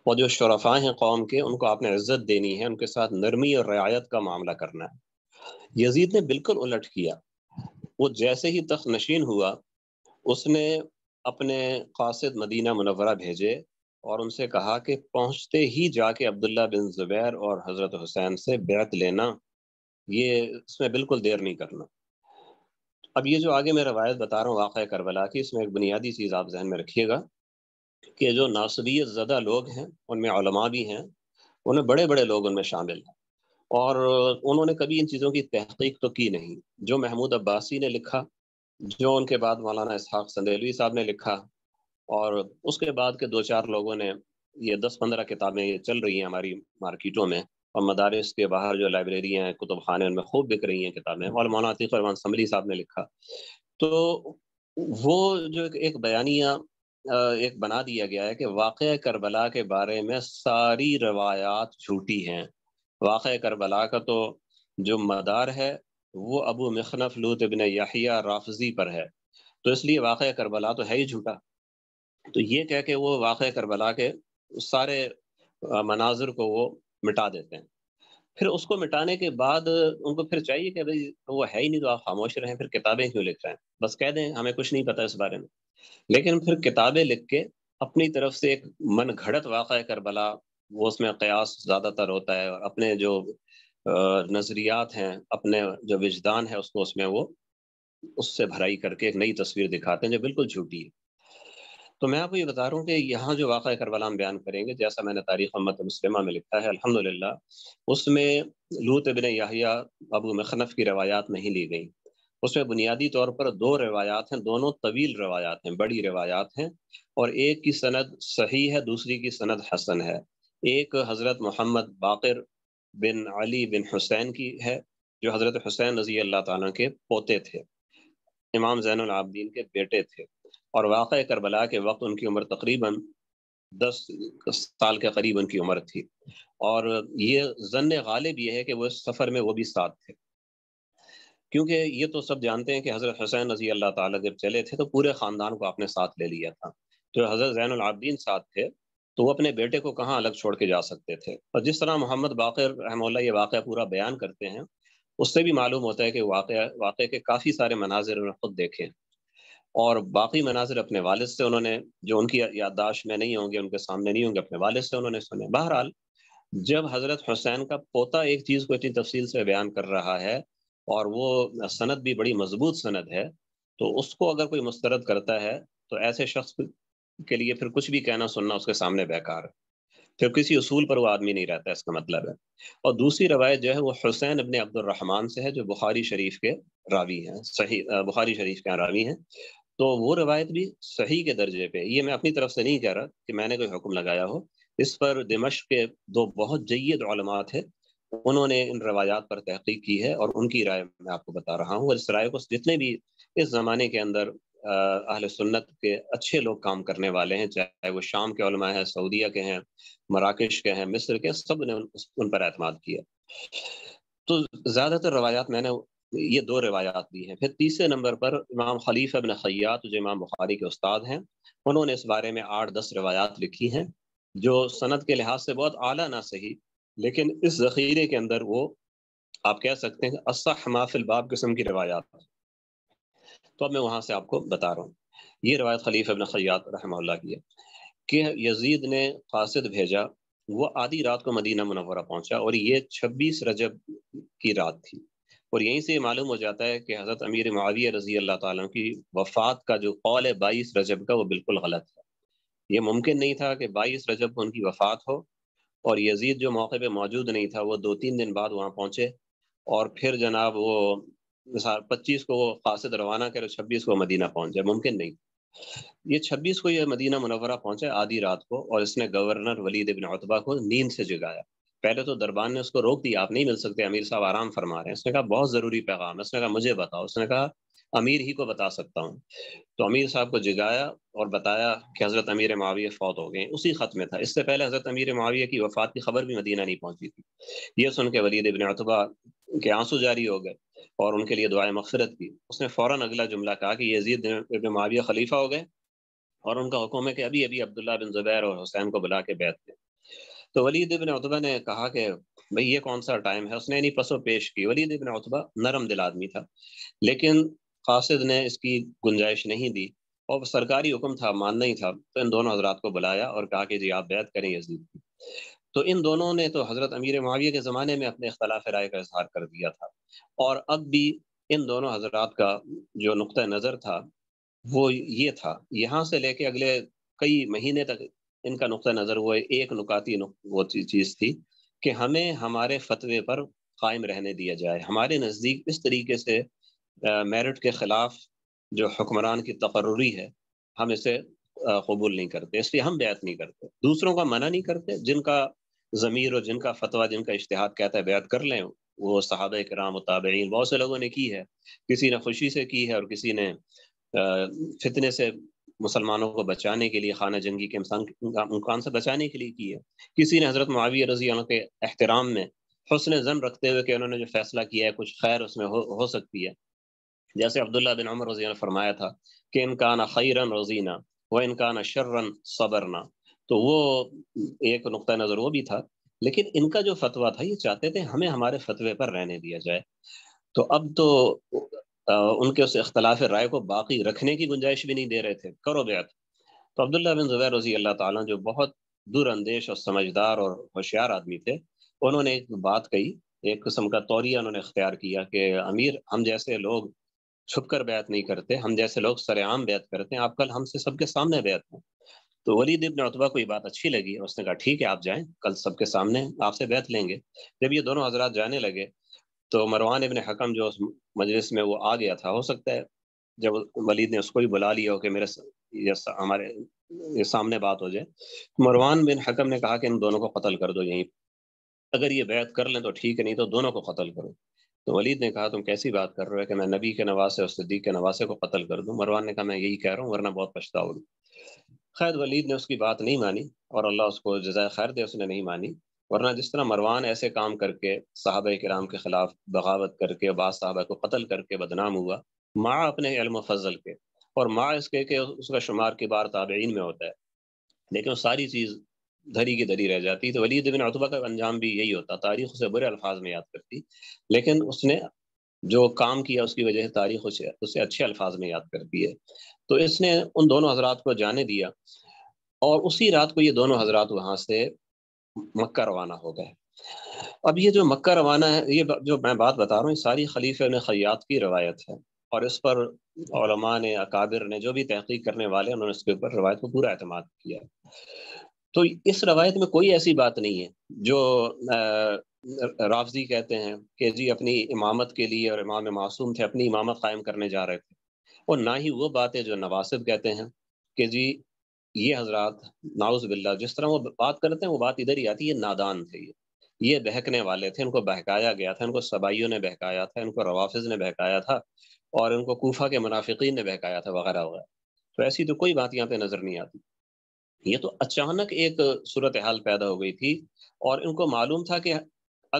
और जो शरफा हैं कौम के उनको आपने इज्जत देनी है उनके साथ नरमी और रियायत का मामला करना है यजीद ने बिल्कुल उलट किया वो जैसे ही तख्त नशीन हुआ उसने अपने कासद मदीना मुनवरा भेजे और उनसे कहा कि पहुंचते ही जाके अब्दुल्ला बिन जुबैर और हज़रत हुसैन से बैत लेना ये इसमें बिल्कुल देर नहीं करना अब ये जो आगे मैं रवायत बता रहा हूँ वाक़ करबला की इसमें एक बुनियादी चीज़ आप जहन में रखिएगा कि जो नासबीत ज़दा लोग हैं उनमें उलमा भी हैं उन्हें बड़े बड़े लोग उनमें शामिल हैं और उन्होंने कभी इन चीज़ों की तहकीक तो की नहीं जो महमूद अब्बासी ने लिखा जो उनके बाद मौलाना इसहाक संदेलवी साहब ने लिखा और उसके बाद के दो चार लोगों ने ये दस पंद्रह किताबें ये चल रही हैं हमारी मार्केटों में और मदारस के बाहर जो लाइब्रेरियाँ हैं कुतुब खाने उनमें खूब बिक रही हैं किताबें और मौलाना अतीक रहमान समरी साहब ने लिखा तो वो जो एक बयानिया एक बना दिया गया है कि वाक़ करबला के बारे में सारी रवायात झूठी हैं वाक़ करबला का तो जो मदार है वो अबू मखनफ लूत इबन याहिया राफजी पर है तो इसलिए वाक़ करबला तो है ही झूठा तो ये कह के वो वाक़ करबला के उस सारे मनाजर को वो मिटा देते हैं फिर उसको मिटाने के बाद उनको फिर चाहिए कि भाई वो है ही नहीं तो आप खामोश रहें फिर किताबें क्यों लिख रहे हैं बस कह दें हमें कुछ नहीं पता इस बारे में लेकिन फिर किताबें लिख के अपनी तरफ से एक मन घड़त वाक़ करबला वो उसमें क्यास ज़्यादातर होता है और अपने जो नज़रियात हैं अपने जो विजदान है उसको उसमें वो उससे भराई करके एक नई तस्वीर दिखाते हैं जो बिल्कुल झूठी है तो मैं आपको ये बता रहा हूँ कि यहाँ जो वाक़ करबला हम बयान करेंगे जैसा मैंने तारीख अम्मत मुस्लिम में लिखा है अल्हम्दुलिल्लाह उसमें लूत बिन याहिया अबू मखनफ़ की रवायात नहीं ली गई उसमें बुनियादी तौर पर दो रवायात हैं दोनों तवील रवायात हैं बड़ी रवायात हैं और एक की सनद सही है दूसरी की सनद हसन है एक हज़रत मोहम्मद बाकर बिन अली बिन हुसैन की है जो हज़रत हुसैन रज़ी अल्लाह ताली के पोते थे इमाम जैन आबदीन के बेटे थे और वाक़ करबला के वक्त उनकी उम्र तकरीबन दस साल के करीब उनकी उम्र थी और ये जन गालिब यह है कि वो इस सफ़र में वो भी साथ थे क्योंकि ये तो सब जानते हैं कि हज़रत हसैन रजी अल्लाह ताला जब चले थे तो पूरे ख़ानदान को आपने साथ ले लिया था तो हज़रत ज़ैन जैनआबदीन साथ थे तो वो अपने बेटे को कहाँ अलग छोड़ के जा सकते थे और जिस तरह मोहम्मद बाकर रहमल्ला ये वाक़ पूरा बयान करते हैं उससे भी मालूम होता है कि वाक़ वाक़े के काफ़ी सारे मनाजिर उन्होंने खुद देखे हैं और बाकी मनाजिर अपने वालद से उन्होंने जो उनकी याददाश्त में नहीं होंगे उनके सामने नहीं होंगे अपने वालद से उन्होंने सुने बहरहाल जब हज़रत हुसैन का पोता एक चीज़ को इतनी तफसील से बयान कर रहा है और वो सनद भी बड़ी मजबूत सनद है तो उसको अगर कोई मुस्तरद करता है तो ऐसे शख्स के लिए फिर कुछ भी कहना सुनना उसके सामने बेकार है फिर किसी असूल पर वो आदमी नहीं रहता इसका मतलब है और दूसरी रवायत जो है वो हुसैन अपने अब्दुलरहमान से है जो बुखारी शरीफ के रावी हैं सही बुखारी शरीफ के रावी हैं तो वो रवायत भी सही के दर्जे पे ये मैं अपनी तरफ से नहीं कह रहा कि मैंने कोई हुक्म लगाया हो इस पर दिमश के दो बहुत जयद आलमात है उन्होंने इन रवायात पर तहकीक की है और उनकी राय मैं आपको बता रहा हूँ और इस राय को जितने भी इस ज़माने के अंदर अहल सुन्नत के अच्छे लोग काम करने वाले हैं चाहे वो शाम के उलमा है सऊदिया के हैं मराकश के हैं मिस्र के सब ने उन, उन पर अहतम किया तो ज़्यादातर रवायात मैंने ये दो रवायात भी हैं फिर तीसरे नंबर पर इमाम खलीफ अबन खयात जो इमाम बुखारी के उस्ताद हैं उन्होंने इस बारे में आठ दस रवायात लिखी हैं जो सनत के लिहाज से बहुत आला ना सही लेकिन इस जखीरे के अंदर वो आप कह सकते हैं असा हमाफिल बाब किस्म की रवायात तो अब मैं वहाँ से आपको बता रहा हूँ ये रवायत खलीफ अबन खयात रहमल्ला की है कि यजीद ने कासद भेजा वो आधी रात को मदीना मनवरा पहुँचा और ये छब्बीस रजब की रात थी और यहीं से मालूम हो जाता है कि हज़रत अमीर माविया रजी अल्लाह तुम की वफ़ात का जो कौल है बाईस रजब का वो बिल्कुल गलत है ये मुमकिन नहीं था कि बाईस रजब को उनकी वफ़ात हो और यजीद जो मौके पर मौजूद नहीं था वो दो तीन दिन बाद वहाँ पहुँचे और फिर जनाब वो पच्चीस को वो कासद रवाना करे छब्बीस को मदीना पहुँच जाए मुमकिन नहीं ये छब्बीस को यह मदीना मुनवरा पहुँचे आधी रात को और इसने गवर्नर वलीद बिन अतबा को नींद से जगाया पहले तो दरबार ने उसको रोक दिया आप नहीं मिल सकते अमीर साहब आराम फरमा रहे हैं उसने कहा बहुत ज़रूरी पैगाम है उसने कहा मुझे बताओ उसने कहा अमीर ही को बता सकता हूँ तो अमीर साहब को जगाया और बताया कि हज़रत अमीर माविय फौत हो गए उसी ख़त में था इससे पहले हज़रत अमीर माविय की वफ़ात की खबर भी मदीना नहीं पहुँची थी ये सुन के वलीद इबिन अतबा के आंसू जारी हो गए और उनके लिए दुआ मफरत की उसने फ़ौरन अगला जुमला कहा कि यजीद इबन माविया खलीफा हो गए और उनका हुक्म है कि अभी अभी अब्दुल्ला बिन ज़ुबैर और हुसैन को बुला के बैठ गए तो वलीद इबन उतबा ने कहा कि भाई ये कौन सा टाइम है उसने इन्हीं पसों पेश की वलीद इबन उतबा नरम दिल आदमी था लेकिन कासिद ने इसकी गुंजाइश नहीं दी और सरकारी हुक्म था मानना ही था तो इन दोनों हजरात को बुलाया और कहा कि जी आप बैत करें यजीद की तो इन दोनों ने तो हज़रत अमीर माविया के ज़माने में अपने अख्तलाफ राय का इजहार कर दिया था और अब भी इन दोनों हजरात का जो नुक़ नज़र था वो ये था यहाँ से लेके अगले कई महीने तक इनका नुक़ नज़र वो एक नुकाती नुक वो चीज़ थी कि हमें हमारे फतवे पर कायम रहने दिया जाए हमारे नज़दीक इस तरीके से मेरिट के ख़िलाफ़ जो हुक्मरान की तकर्री है हम इसे कबूल नहीं करते इसलिए हम बैत नहीं करते दूसरों का मना नहीं करते जिनका ज़मीर और जिनका फतवा जिनका इश्तहाद कहता है बैत कर लें वो सहाब कराम ताबीन बहुत से लोगों ने की है किसी ने खुशी से की है और किसी ने फितने से मुसलमानों को बचाने के लिए खाना जंगी के मुकाम से बचाने के लिए की है किसी ने हज़रत माविया रजी के अहतराम में हसन जन रखते हुए कि उन्होंने जो फैसला किया है कुछ खैर उसमें हो, हो सकती है जैसे अब्दुल्ला बिन उमर रजी ने फरमाया था कि ना खैरन रोजीना व ना शर्रन सबरना तो वो एक नुक़ नज़र वो भी था लेकिन इनका जो फतवा था ये चाहते थे हमें हमारे फतवे पर रहने दिया जाए तो अब तो उनके उस अख्तलाफ राय को बाकी रखने की गुंजाइश भी नहीं दे रहे थे करो बेत तो अब्दुल्ला बिन जुबैर रजी अल्लाह ताला जो बहुत दूरअंदेश और समझदार और होशियार आदमी थे उन्होंने एक बात कही एक किस्म का तौरिया उन्होंने अख्तियार किया कि अमीर हम जैसे लोग छुप कर बैत नहीं करते हम जैसे लोग सरेआम बैत करते हैं आप कल हमसे सबके सामने बैत हैं तो वलीद इब्न अतबा को ये बात अच्छी लगी उसने कहा ठीक है आप जाएं कल सबके सामने आपसे बैत लेंगे जब ये दोनों हजरात जाने लगे तो मरवान इबन हकम जो उस मजलिस में वो आ गया था हो सकता है जब वलीद ने उसको भी बुला लिया हो कि मेरे हमारे ये सामने बात हो जाए मरवान बिन हकम ने कहा कि इन दोनों को कत्ल कर दो यहीं अगर ये बैत कर लें तो ठीक है नहीं तो दोनों को कत्ल करो तो वलीद ने कहा तुम कैसी बात कर रहे हो कि मैं नबी के नवासे और सिद्दीक के नवासे को कत्ल कर दूँ मरवान ने कहा मैं यही कह रहा हूँ वरना बहुत पछताओगी खैर वलीद ने उसकी बात नहीं मानी और अल्लाह उसको जजाय खैर दे उसने नहीं मानी वरना जिस तरह मरवान ऐसे काम करके साहब कराम के खिलाफ बगावत करके बाद साहबा को कत्ल करके बदनाम हुआ माँ अपने इल्म फजल के और माँ इसके के उसका शुमार की बार ताबेन में होता है लेकिन वो सारी चीज़ धरी की धरी रह जाती तो वली दबिन अतबा का अंजाम भी यही होता तारीख उसे बुरे अल्फाज में याद करती लेकिन उसने जो काम किया उसकी वजह से तारीख उसे उसे अच्छे अल्फाज में याद करती है तो इसने उन दोनों हजरात को जाने दिया और उसी रात को ये दोनों हजरात वहाँ से मक्का रवाना हो गए अब ये जो मक्का रवाना है ये जो मैं बात बता रहा हूँ सारी खलीफे ने खयात की रवायत है और इस पर ने अकाबिर ने जो भी तहकीक करने वाले उन्होंने इसके ऊपर रवायत को पूरा अहतम किया तो इस रवायत में कोई ऐसी बात नहीं है जो राफजी कहते हैं कि जी अपनी इमामत के लिए और इमाम मासूम थे अपनी इमामत कायम करने जा रहे थे और ना ही वो बातें जो नवासिब कहते हैं कि जी ये हजरत नाउज बिल्ला जिस तरह वो बात करते हैं वो बात इधर ही आती है नादान थे ये ये बहकने वाले थे इनको बहकाया गया था इनको सबाइयों ने बहकाया था इनको रवाफिज ने बहकाया था और इनको कोफा के मुनाफिकीन ने बहकाया था वगैरह वगैरह तो ऐसी तो कोई बात यहाँ पे नज़र नहीं आती ये तो अचानक एक सूरत हाल पैदा हो गई थी और इनको मालूम था कि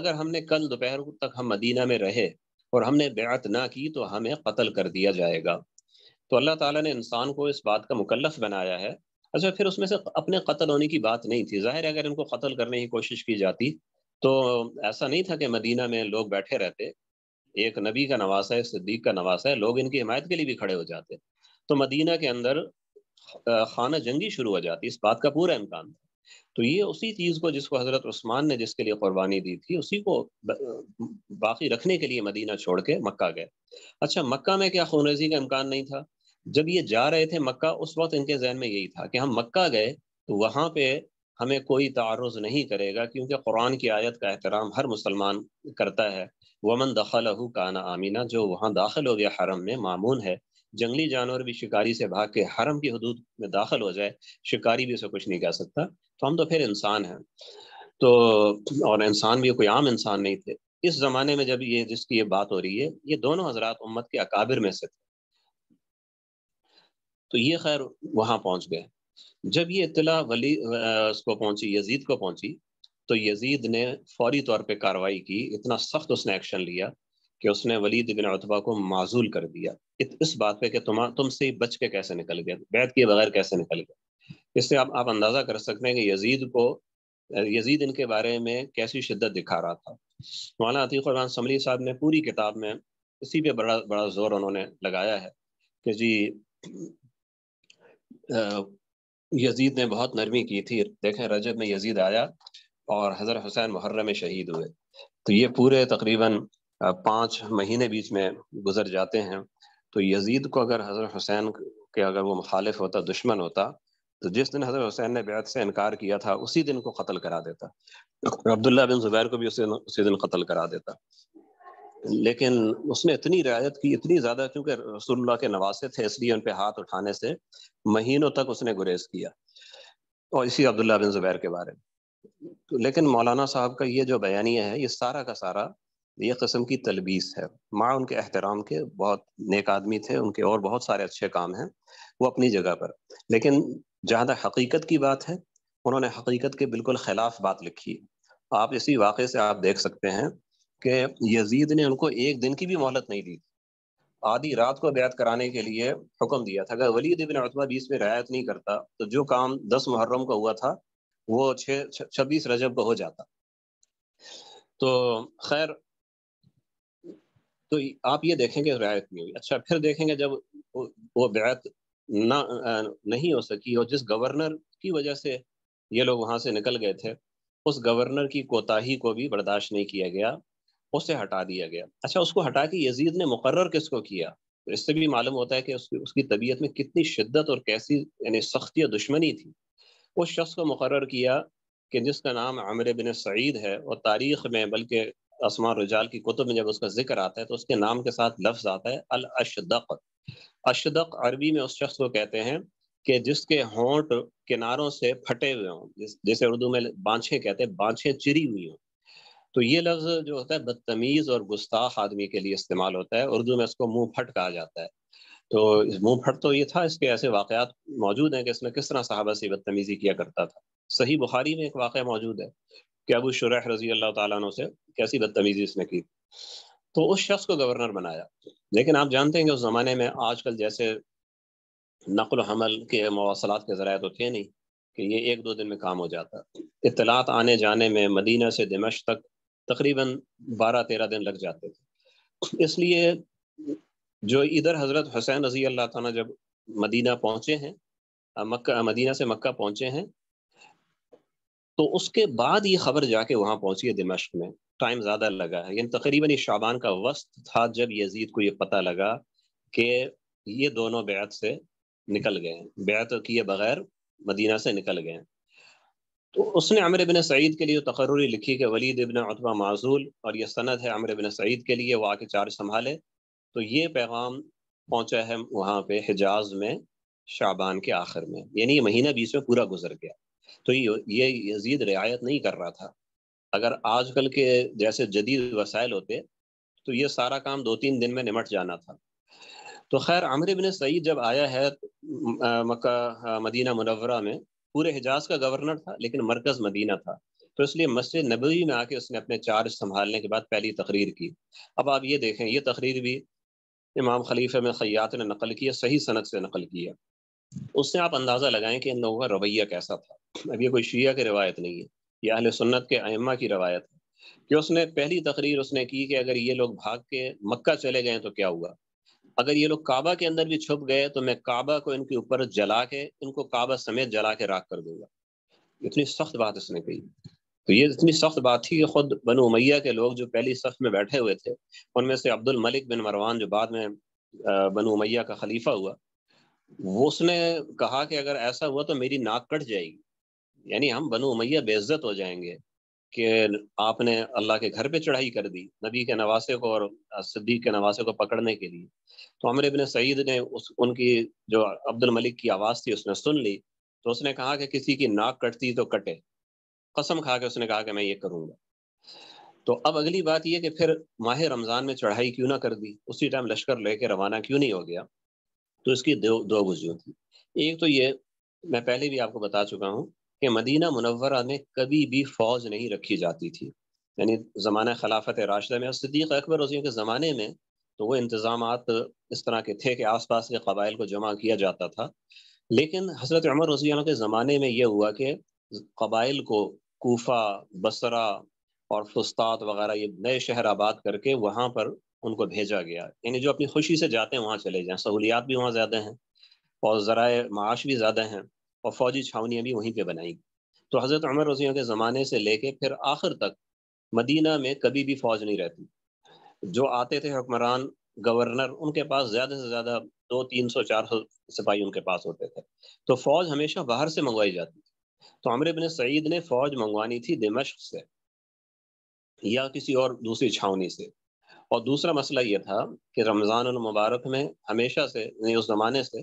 अगर हमने कल दोपहर तक हम मदीना में रहे और हमने बेत ना की तो हमें कत्ल कर दिया जाएगा तो अल्लाह ताला ने इंसान को इस बात का मुकलफ बनाया है अच्छा फिर उसमें से अपने कत्ल होने की बात नहीं थी जाहिर अगर इनको कत्ल करने की कोशिश की जाती तो ऐसा नहीं था कि मदीना में लोग बैठे रहते एक नबी का नवासा है सिद्दीक का नवासा है लोग इनकी हिमायत के लिए भी खड़े हो जाते तो मदीना के अंदर खाना जंगी शुरू हो जाती इस बात का पूरा इम्कान था तो ये उसी चीज़ को जिसको हज़रत उस्मान ने जिसके लिए कुर्बानी दी थी उसी को बाकी रखने के लिए मदीना छोड़ के मक्का गए अच्छा मक्का में क्या खूनरेजी का इम्कान नहीं था जब ये जा रहे थे मक्का उस वक्त इनके जहन में यही था कि हम मक्का गए तो वहाँ पे हमें कोई तारज़ नहीं करेगा क्योंकि कुरान की आयत का एहतराम हर मुसलमान करता है वमन दखल काना आमीना जो वहाँ दाखिल हो गया हरम में मामून है जंगली जानवर भी शिकारी से भाग के हरम की हदूद में दाखिल हो जाए शिकारी भी उसे कुछ नहीं कह सकता तो हम तो फिर इंसान हैं तो और इंसान भी कोई आम इंसान नहीं थे इस ज़माने में जब ये जिसकी ये बात हो रही है ये दोनों हजरात उम्मत के अकाबिर में से थे तो ये खैर वहाँ पहुँच गए जब ये इतला वली उसको पहुँची यजीद को पहुँची तो यजीद ने फौरी तौर पे कार्रवाई की इतना सख्त उसने एक्शन लिया कि उसने वलीद बिन अतबा को माजूल कर दिया इस बात पे कि तुम तुमसे बच के कैसे निकल गया बैत किए बगैर कैसे निकल गया इससे आप आप अंदाज़ा कर सकते हैं कि यजीद को यजीद इनके बारे में कैसी शिद्दत दिखा रहा था मौलाना अतीक़ुरमान समली साहब ने पूरी किताब में इसी पे बड़ा बड़ा जोर उन्होंने लगाया है कि जी यजीद ने बहुत नरमी की थी देखें रजब में यजीद आया और हज़रत हुसैन मुहर्रम में शहीद हुए तो ये पूरे तकरीबन पाँच महीने बीच में गुजर जाते हैं तो यजीद को अगर हज़रत हुसैन के अगर वो मुखालिफ होता दुश्मन होता तो जिस दिन हज़रत हुसैन ने बैत से इनकार किया था उसी दिन को कत्ल करा देता अब्दुल्ला बिन जुबैर को भी उसी दिन उसी दिन कत्ल करा देता लेकिन उसने इतनी रियायत की इतनी ज्यादा क्योंकि रसुल्ला के नवासे थे इसलिए उन पर हाथ उठाने से महीनों तक उसने गुरेज किया और इसी अब्दुल्ला बिन जुबैर के बारे में तो लेकिन मौलाना साहब का ये जो बयानिया है ये सारा का सारा ये कस्म की तलबीस है माँ उनके एहतराम के बहुत नेक आदमी थे उनके और बहुत सारे अच्छे काम हैं वो अपनी जगह पर लेकिन जहाँ तक हकीकत की बात है उन्होंने हकीकत के बिल्कुल खिलाफ बात लिखी आप इसी वाक़े से आप देख सकते हैं कि यजीद ने उनको एक दिन की भी मोहलत नहीं दी आधी रात को बैत कराने के लिए हुक्म दिया था अगर वली दिन अतबा बीस में रियायत नहीं करता तो जो काम दस मुहर्रम का हुआ था वो छः छब्बीस रजब का हो जाता तो खैर तो आप ये देखेंगे रियायत नहीं हुई अच्छा फिर देखेंगे जब वो बैत ना नहीं हो सकी और जिस गवर्नर की वजह से ये लोग वहाँ से निकल गए थे उस गवर्नर की कोताही को भी बर्दाश्त नहीं किया गया उसे हटा दिया गया अच्छा उसको हटा के यजीद ने किस किसको किया तो इससे भी मालूम होता है कि उसकी उसकी तबीयत में कितनी शिद्दत और कैसी यानी सख्ती और दुश्मनी थी उस शख्स को मुकर किया कि जिसका नाम आमिर बिन सईद है और तारीख़ में बल्कि आसमान रुजाल की कुतुब में जब उसका जिक्र आता है तो उसके नाम के साथ लफ्ज़ आता है अल अशदक अशदक अरबी में उस शख्स को कहते हैं कि जिसके होंठ किनारों से फटे हुए हों जिस, जिसे उर्दू में बाछे कहते हैं बाँछें चिरी हुई हों तो ये लफ्ज जो होता है बदतमीज और गुस्ताख आदमी के लिए इस्तेमाल होता है उर्दू में इसको मुंह फट कहा जाता है तो मुंह फट तो ये था इसके ऐसे वाकयात मौजूद हैं कि इसमें किस तरह साहबा से बदतमीजी किया करता था सही बुखारी में एक वाक़ मौजूद है कि अबू शुरह रजी अल्लाह तु से कैसी बदतमीजी इसने की तो उस शख्स को गवर्नर बनाया लेकिन आप जानते हैं कि उस ज़माने में आजकल जैसे नकल हमल के मवासलात के ज़रा तो थे नहीं कि ये एक दो दिन में काम हो जाता इतलात आने जाने में मदीना से दिमश तक तकरीबन बारह तेरह दिन लग जाते थे इसलिए जो इधर हज़रत हुसैन रजी अल्लाह ताला जब मदीना पहुँचे हैं मक्का मदीना से मक्का पहुँचे हैं तो उसके बाद ये खबर जाके वहाँ पहुँची है दिमश्क में टाइम ज़्यादा लगा है यानी तकरीबन ये शाबान का वस्त था जब यजीद को ये पता लगा कि ये दोनों बैत से निकल गए हैं बैत किए बगैर मदीना से निकल गए हैं तो उसने अमर बिन सईद के लिए तो तकर्री लिखी कि वलीद इबन अतबा माजूल और यह सनत है अमर बिन सईद के लिए वो आके चार संभाले तो ये पैगाम पहुँचा है वहाँ पर हिजाज में शाबान के आखिर में यानी ये महीना बीस में पूरा गुजर गया तो ये यजीद रियायत नहीं कर रहा था अगर आजकल के जैसे जदीद वसाइल होते तो ये सारा काम दो तीन दिन में निमट जाना था तो खैर आमिर बिन सईद जब आया है मक्का मदीना मुनवरा में पूरे हिजाज का गवर्नर था लेकिन मरकज मदीना था तो इसलिए मस्जिद नबी में आके उसने अपने चार्ज संभालने के बाद पहली तकरीर की अब आप ये देखें ये तकरीर भी इमाम खलीफे में खयात ने नकल किया सही सनत से नकल किया उससे आप अंदाज़ा लगाएं कि इन लोगों का रवैया कैसा था अब ये कोई शीया की रवायत नहीं है ये अहल सुन्नत के अयमा की रवायत है कि उसने पहली तकरीर उसने की कि अगर ये लोग भाग के मक्का चले गए तो क्या हुआ अगर ये लोग काबा के अंदर भी छुप गए तो मैं काबा को इनके ऊपर जला के इनको काबा समेत जला के राख कर दूंगा इतनी सख्त बात उसने कही तो ये इतनी सख्त बात थी कि खुद बनु उमैया के लोग जो पहली सख्त में बैठे हुए थे उनमें से अब्दुल मलिक बिन मरवान जो बाद में बनु उमैया का खलीफा हुआ वो उसने कहा कि अगर ऐसा हुआ तो मेरी नाक कट जाएगी यानी हम बनु उमैया बेइज्जत हो जाएंगे कि आपने अल्लाह के घर पे चढ़ाई कर दी नबी के नवासे को और सिद्दीक के नवासे को पकड़ने के लिए तो अमर इबन सईद ने उस उनकी जो अब्दुल मलिक की आवाज़ थी उसने सुन ली तो उसने कहा कि किसी की नाक कटती तो कटे कसम खा के उसने कहा कि मैं ये करूँगा तो अब अगली बात यह कि फिर माह रमज़ान में चढ़ाई क्यों ना कर दी उसी टाइम लश्कर लेके रवाना क्यों नहीं हो गया तो इसकी दो दो वजूह थी एक तो ये मैं पहले भी आपको बता चुका हूँ कि मदीना मुनवरा में कभी भी फौज नहीं रखी जाती थी यानी ज़माना खिलाफत राशद में सदीक अकबर रजी के ज़माने में तो वो इंतज़ाम इस तरह के थे कि आस पास के कबाइल को जमा किया जाता था लेकिन हज़रत अमर रजी के ज़माने में यह हुआ कि कबाइल को कोफा बसरा और फस्तात वगैरह ये नए शहर आबाद करके वहाँ पर उनको भेजा गया यानी जो अपनी खुशी से जाते हैं वहाँ चले जाएँ सहूलियात भी वहाँ ज़्यादा हैं और ज़रा माश भी ज़्यादा हैं और फौजी छावनियाँ भी वहीं पर बनाई तो हज़रत अमर रजियों के ज़माने से लेके फिर आखिर तक मदीना में कभी भी फौज नहीं रहती जो आते थे हुक्मरान गवर्नर उनके पास ज़्यादा से ज़्यादा दो तीन सौ चार सौ सिपाही उनके पास होते थे तो फौज हमेशा बाहर से मंगवाई जाती थी तो अमर बिन सईद ने फौज मंगवानी थी दिमश्क से या किसी और दूसरी छावनी से और दूसरा मसला ये था कि रमज़ान मुबारक में हमेशा से उस ज़माने से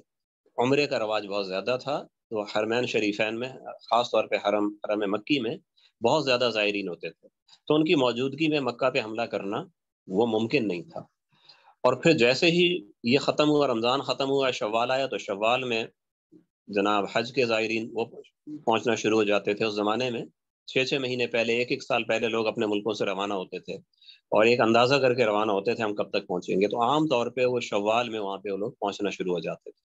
उम्र का रवाज बहुत ज़्यादा था तो हरमैन शरीफान में ख़ास तौर पर हरम हरम मक्की में बहुत ज़्यादा ज़ायरीन होते थे तो उनकी मौजूदगी में मक्का पे हमला करना वो मुमकिन नहीं था और फिर जैसे ही ये ख़त्म हुआ रमज़ान ख़त्म हुआ शवाल आया तो शवाल में जनाब हज के ज़ायरीन वो पहुँचना शुरू हो जाते थे उस ज़माने में छः छः महीने पहले एक एक साल पहले लोग अपने मुल्कों से रवाना होते थे और एक अंदाज़ा करके रवाना होते थे हम कब तक पहुँचेंगे तो आम तौर पर वो शवाल में वहाँ पे वो लोग पहुँचना शुरू हो जाते थे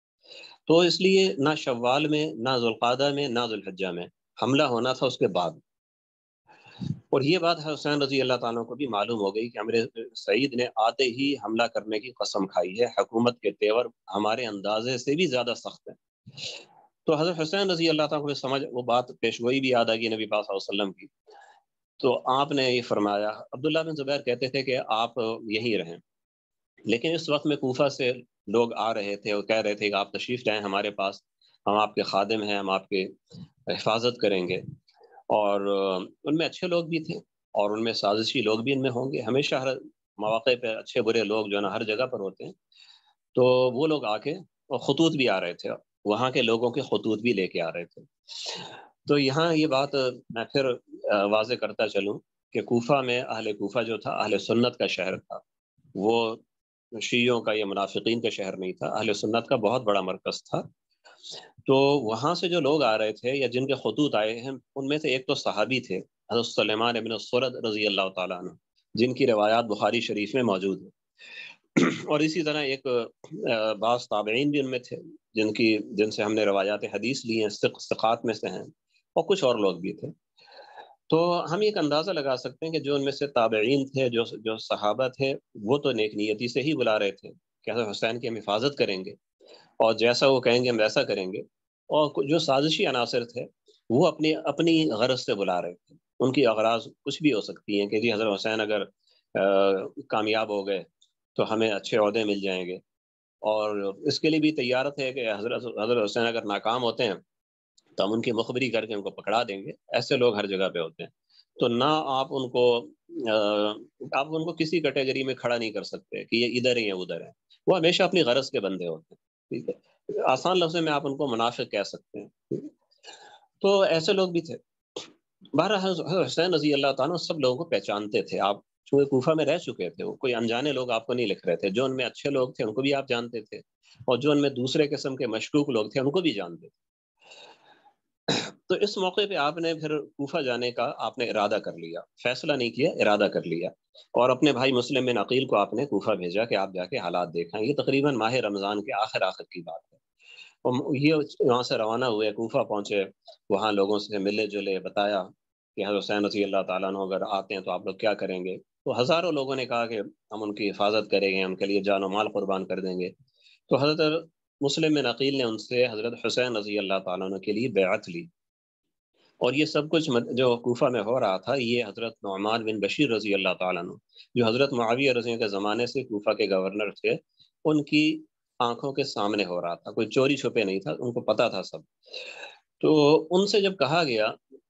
तो इसलिए ना शवाल में ना जुल्कादा में ना जुल्हजा में हमला होना था उसके बाद और ये बात हुसैन रजी अल्लाह तुम को भी मालूम हो गई कि हमरे सईद ने आते ही हमला करने की कसम खाई है हकूमत के तेवर हमारे अंदाजे से भी ज़्यादा सख्त हैं तो हज़रत हुसैन रजी अल्लाह तुम समझ वो बात पेशगोई भी याद आ गई नबी पाक की तो आपने ये फरमाया अब्दुल्ला बिन ज़ुबैर कहते थे कि आप यहीं रहें लेकिन इस वक्त में कोफा से लोग आ रहे थे और कह रहे थे कि आप तशरीफ़ लाएँ हमारे पास हम आपके खादम हैं हम आपके हिफाजत करेंगे और उनमें अच्छे लोग भी थे और उनमें साजिशी लोग भी इनमें होंगे हमेशा हर मौक़े पर अच्छे बुरे लोग जो है ना हर जगह पर होते हैं तो वो लोग आके और खतूत भी आ रहे थे वहाँ के लोगों के खतूत भी लेके आ रहे थे तो यहाँ ये बात मैं फिर वाज करता चलूँ कि कोफा में अहल कोफा जो था अहल सुन्नत का शहर था वो शीयों का या मुनाफिकीन का शहर नहीं था अहल सुन्नत का बहुत बड़ा मरकज़ था तो वहाँ से जो लोग आ रहे थे या जिनके खतूत आए हैं उनमें से एक तो सहाबी थे हजरत सलेमान अबिन सरद रजी अल्लाह तु जिनकी रवायात बुखारी शरीफ में मौजूद है और इसी तरह एक बास ताबेन भी उनमें थे जिनकी जिनसे हमने रवायात हदीस ली हैं सिकात में से हैं और कुछ और लोग भी थे तो हम एक अंदाज़ा लगा सकते हैं कि जो उनमें से ताबेन थे जो जो सहाबा थे वो तो नेक नीयति से ही बुला रहे थे कैसे हुसैन की हम हिफाजत करेंगे और जैसा वो कहेंगे हम वैसा करेंगे और जो साजिशी अनासर थे वो अपनी अपनी गरज से बुला रहे थे उनकी अगराज कुछ भी हो सकती हैं कि जी हज़रत हुसैन अगर कामयाब हो गए तो हमें अच्छे अहदे मिल जाएंगे और इसके लिए भी तैयारत है कि हज़रत हज़रत हुसैन अगर नाकाम होते हैं तो हम उनकी मुखबरी करके उनको पकड़ा देंगे ऐसे लोग हर जगह पे होते हैं तो ना आप उनको आप उनको किसी कैटेगरी में खड़ा नहीं कर सकते कि ये इधर है या उधर है वो हमेशा अपनी गरज के बंदे होते हैं ठीक है आसान लफ्ज में आप उनको मुनाफिक कह सकते हैं तो ऐसे लोग भी थे बारह हुसैन रजी अल्लाह तुम सब लोगों को पहचानते थे आप चूंकि कोफा में रह चुके थे वो कोई अनजाने लोग आपको नहीं लिख रहे थे जो उनमें अच्छे लोग थे उनको भी आप जानते थे और जो उनमें दूसरे किस्म के मशकूक लोग थे उनको भी जानते थे तो इस मौके पे आपने फिर कोफा जाने का आपने इरादा कर लिया फैसला नहीं किया इरादा कर लिया और अपने भाई मुस्लिम बिन अकील को आपने कोफा भेजा कि आप जाके हालात देखें ये तकरीबन माह रमज़ान के आखिर आखिर की बात है और ये वहाँ से रवाना हुए कोफा पहुंचे वहाँ लोगों से मिले जुले बताया कि हजर हुसैन रसी अल्लाह तुम अगर आते हैं तो आप लोग क्या करेंगे तो हज़ारों लोगों ने कहा कि हम उनकी हिफाजत करेंगे उनके लिए जान माल कुर्बान कर देंगे तो हजरत मुस्लिम नकील ने उनसे हज़रत हुसैन रजी अल्लाह तुम के लिए बेअत ली और ये सब कुछ जो कोफा में हो रहा था ये हज़रत नुमान बिन बशीर रजी अल्लाह तु जो हज़रत माविया रजी के ज़माने से कोफा के गवर्नर थे उनकी आंखों के सामने हो रहा था कोई चोरी छुपे नहीं था उनको पता था सब तो उनसे जब कहा गया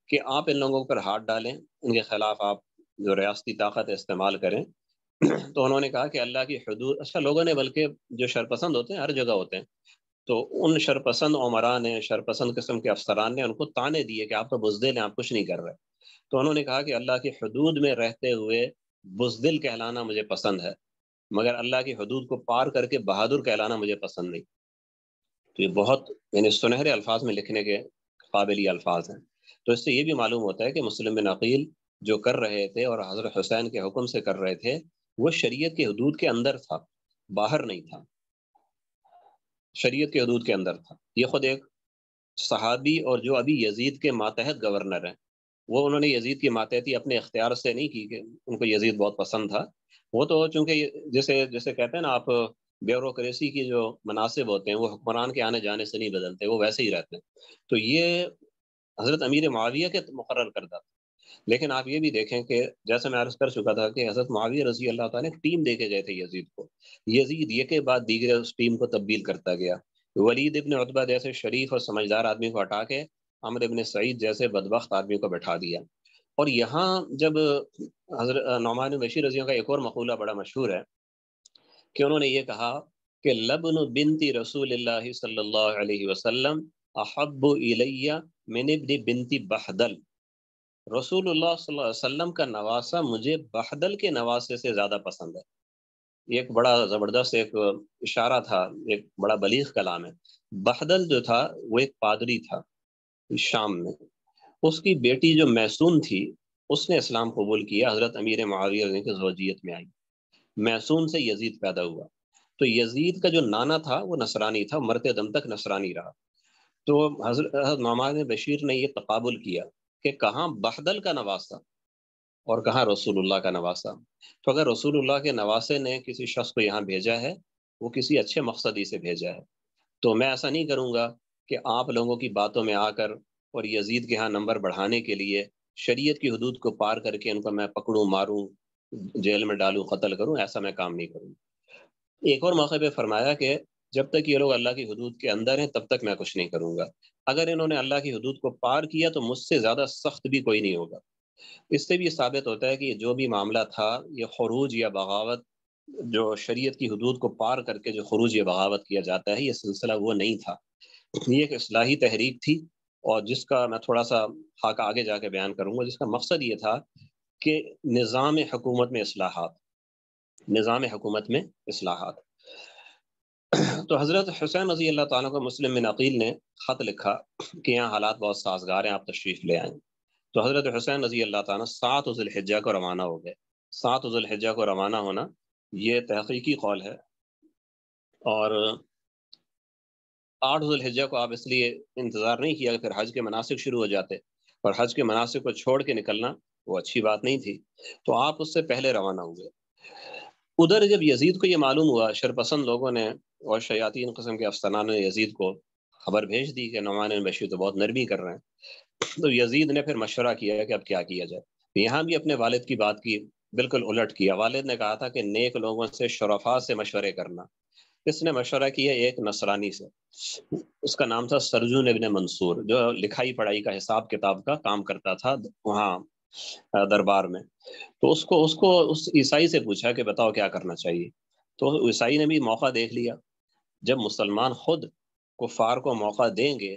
कि आप इन लोगों पर हाथ डालें इनके खिलाफ आप जो रियाती ताकत इस्तेमाल करें तो उन्होंने कहा कि अल्लाह की हदूद अच्छा लोगों ने बल्कि जो शरपसंद होते हैं हर जगह होते हैं तो उन शरपसंद उमरा ने शरपसंद किस्म के अफसरान ने उनको ताने दिए कि आप तो बुजदिल हैं आप कुछ नहीं कर रहे तो उन्होंने कहा कि अल्लाह की हदूद में रहते हुए बुजदिल कहलाना मुझे पसंद है मगर अल्लाह की हदूद को पार करके बहादुर कहलाना मुझे पसंद नहीं तो ये बहुत यानी सुनहरे अल्फाज में लिखने के काबिल अल्फाज हैं तो इससे ये भी मालूम होता है कि मुस्लिम बिन अकील जो कर रहे थे और हज़रत हुसैन के हुक्म से कर रहे थे वो शरीयत के हदूद के अंदर था बाहर नहीं था शरीयत के हदूद के अंदर था ये खुद एक सहाबी और जो अभी यजीद के मातहत गवर्नर हैं वो उन्होंने यजीद की मातहती अपने इख्तियार से नहीं की कि उनको यजीद बहुत पसंद था वो तो चूंकि जैसे जैसे कहते हैं ना आप ब्यूरोसी की जो मुनासिब होते हैं वो हुक्मरान के आने जाने से नहीं बदलते वो वैसे ही रहते हैं तो ये हज़रत अमीर माविया के मुकर करता था लेकिन आप ये भी देखें कि जैसे मैं अर्ज कर चुका था कि हजरत माविया रजी अल्लाह ताला ने टीम देके गए थे यजीद को यजीद ये के बाद दीगरे उस टीम को तब्दील करता गया वलीद इबन उतबा जैसे शरीफ और समझदार आदमी को हटा के अमर इबन सईद जैसे बदबक आदमी को बैठा दिया और यहाँ जब हजर नौमान बशीर रजियों का एक और मकूला बड़ा मशहूर है कि उन्होंने ये कहा कि लबन बिनती रसूल सल्लल्लाहु अहब इलैया मैंने बिनती बहदल रसूल वसल्लम का नवासा मुझे बहदल के नवासे से ज़्यादा पसंद है एक बड़ा ज़बरदस्त एक इशारा था एक बड़ा बलीग कलाम है बहदल जो था वो एक पादरी था शाम में उसकी बेटी जो मैसून थी उसने इस्लाम कबूल किया हज़रत अमीर मावी की जोजियत में आई मैसून से यजीद पैदा हुआ तो यजीद का जो नाना था वो नसरानी था मरते दम तक नसरानी रहा तो हजरत मामा बशीर ने ये तकबुल किया कि कहाँ बहदल का नवासा और कहाँ रसूलुल्लाह का नवासा तो अगर रसूलुल्लाह के नवासे ने किसी शख्स को यहाँ भेजा है वो किसी अच्छे मकसदी से भेजा है तो मैं ऐसा नहीं करूँगा कि आप लोगों की बातों में आकर और यजीद के यहाँ नंबर बढ़ाने के लिए शरीयत की हदूद को पार करके उनको मैं पकड़ूँ मारूँ जेल में डालूँ कत्ल करूँ ऐसा मैं काम नहीं करूँगा एक और मौके पर फरमाया कि जब तक ये लोग अल्लाह की हदूद के अंदर हैं तब तक मैं कुछ नहीं करूँगा अगर इन्होंने अल्लाह की हदूद को पार किया तो मुझसे ज़्यादा सख्त भी कोई नहीं होगा इससे भी ये साबित होता है कि जो भी मामला था ये खरूज या बगावत जो शरीयत की हदूद को पार करके जो खरूज या बगावत किया जाता है ये सिलसिला वो नहीं था ये एक असलाही तहरीक थी और जिसका मैं थोड़ा सा खाका आगे जाके बयान करूँगा जिसका मकसद ये था कि निज़ाम हकूमत में असलाहत निज़ाम हकूमत में असलाहत तो हज़रत हुसैन रजी अल्लाह ताला को मुस्लिम बिन अकील ने ख़त लिखा कि यहाँ हालात बहुत साजगार हैं आप तशरीफ़ ले आएँ तो हज़रत हुसैन रजी अल्लाह ताला सात को रवाना हो गए सात उजुलहिजा को रवाना होना ये तहकीकी कौल है और आठ जुल्हिजा को आप इसलिए इंतज़ार नहीं किया फिर हज के मनासिक शुरू हो जाते और हज के मनासिक को छोड़ के निकलना वो अच्छी बात नहीं थी तो आप उससे पहले रवाना हुए उधर जब यजीद को ये मालूम हुआ शरपसंद लोगों ने और शयातीन कस्म के अफसरान ने यजीद को खबर भेज दी कि नुमान बशीर तो बहुत नरमी कर रहे हैं तो यजीद ने फिर मशवरा किया कि अब क्या किया जाए यहाँ भी अपने वालिद की बात की बिल्कुल उलट किया वालिद ने कहा था कि नेक लोगों से शराफा से मशवरे करना इसने मशवरा किया एक नसरानी से उसका नाम था सरजून इबन मंसूर जो लिखाई पढ़ाई का हिसाब किताब का काम करता था वहाँ दरबार में तो उसको उसको उस ईसाई से पूछा कि बताओ क्या करना चाहिए तो ईसाई ने भी मौका देख लिया जब मुसलमान खुद कुफार को मौका देंगे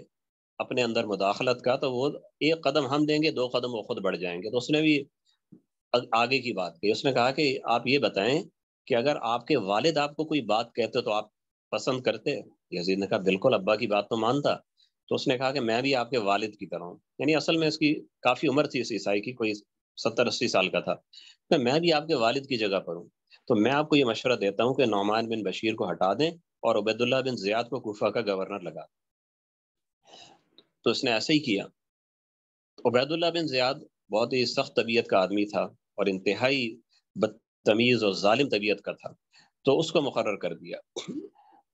अपने अंदर मुदाखलत का तो वो एक कदम हम देंगे दो कदम वो खुद बढ़ जाएंगे तो उसने भी आगे की बात की उसने कहा कि आप ये बताएं कि अगर आपके वालिद आपको कोई बात कहते तो आप पसंद करते यजीद ने कहा बिल्कुल अब्बा की बात तो मानता तो उसने कहा कि मैं भी आपके वालिद की तरह हूँ यानी असल में इसकी काफ़ी उम्र थी इस ईसाई की कोई सत्तर अस्सी साल का था तो मैं भी आपके वालिद की जगह पर हूँ तो मैं आपको ये मशवरा देता हूँ कि नौमान बिन बशीर को हटा दें और उबैदुल्ला बिन जियाद को कोफा का गवर्नर लगा तो इसने ऐसे ही किया उबैदुल्ला बिन जियाद बहुत ही सख्त तबीयत का आदमी था और इंतहाई बदतमीज़ और ालिम तबीयत का था तो उसको मुकर कर दिया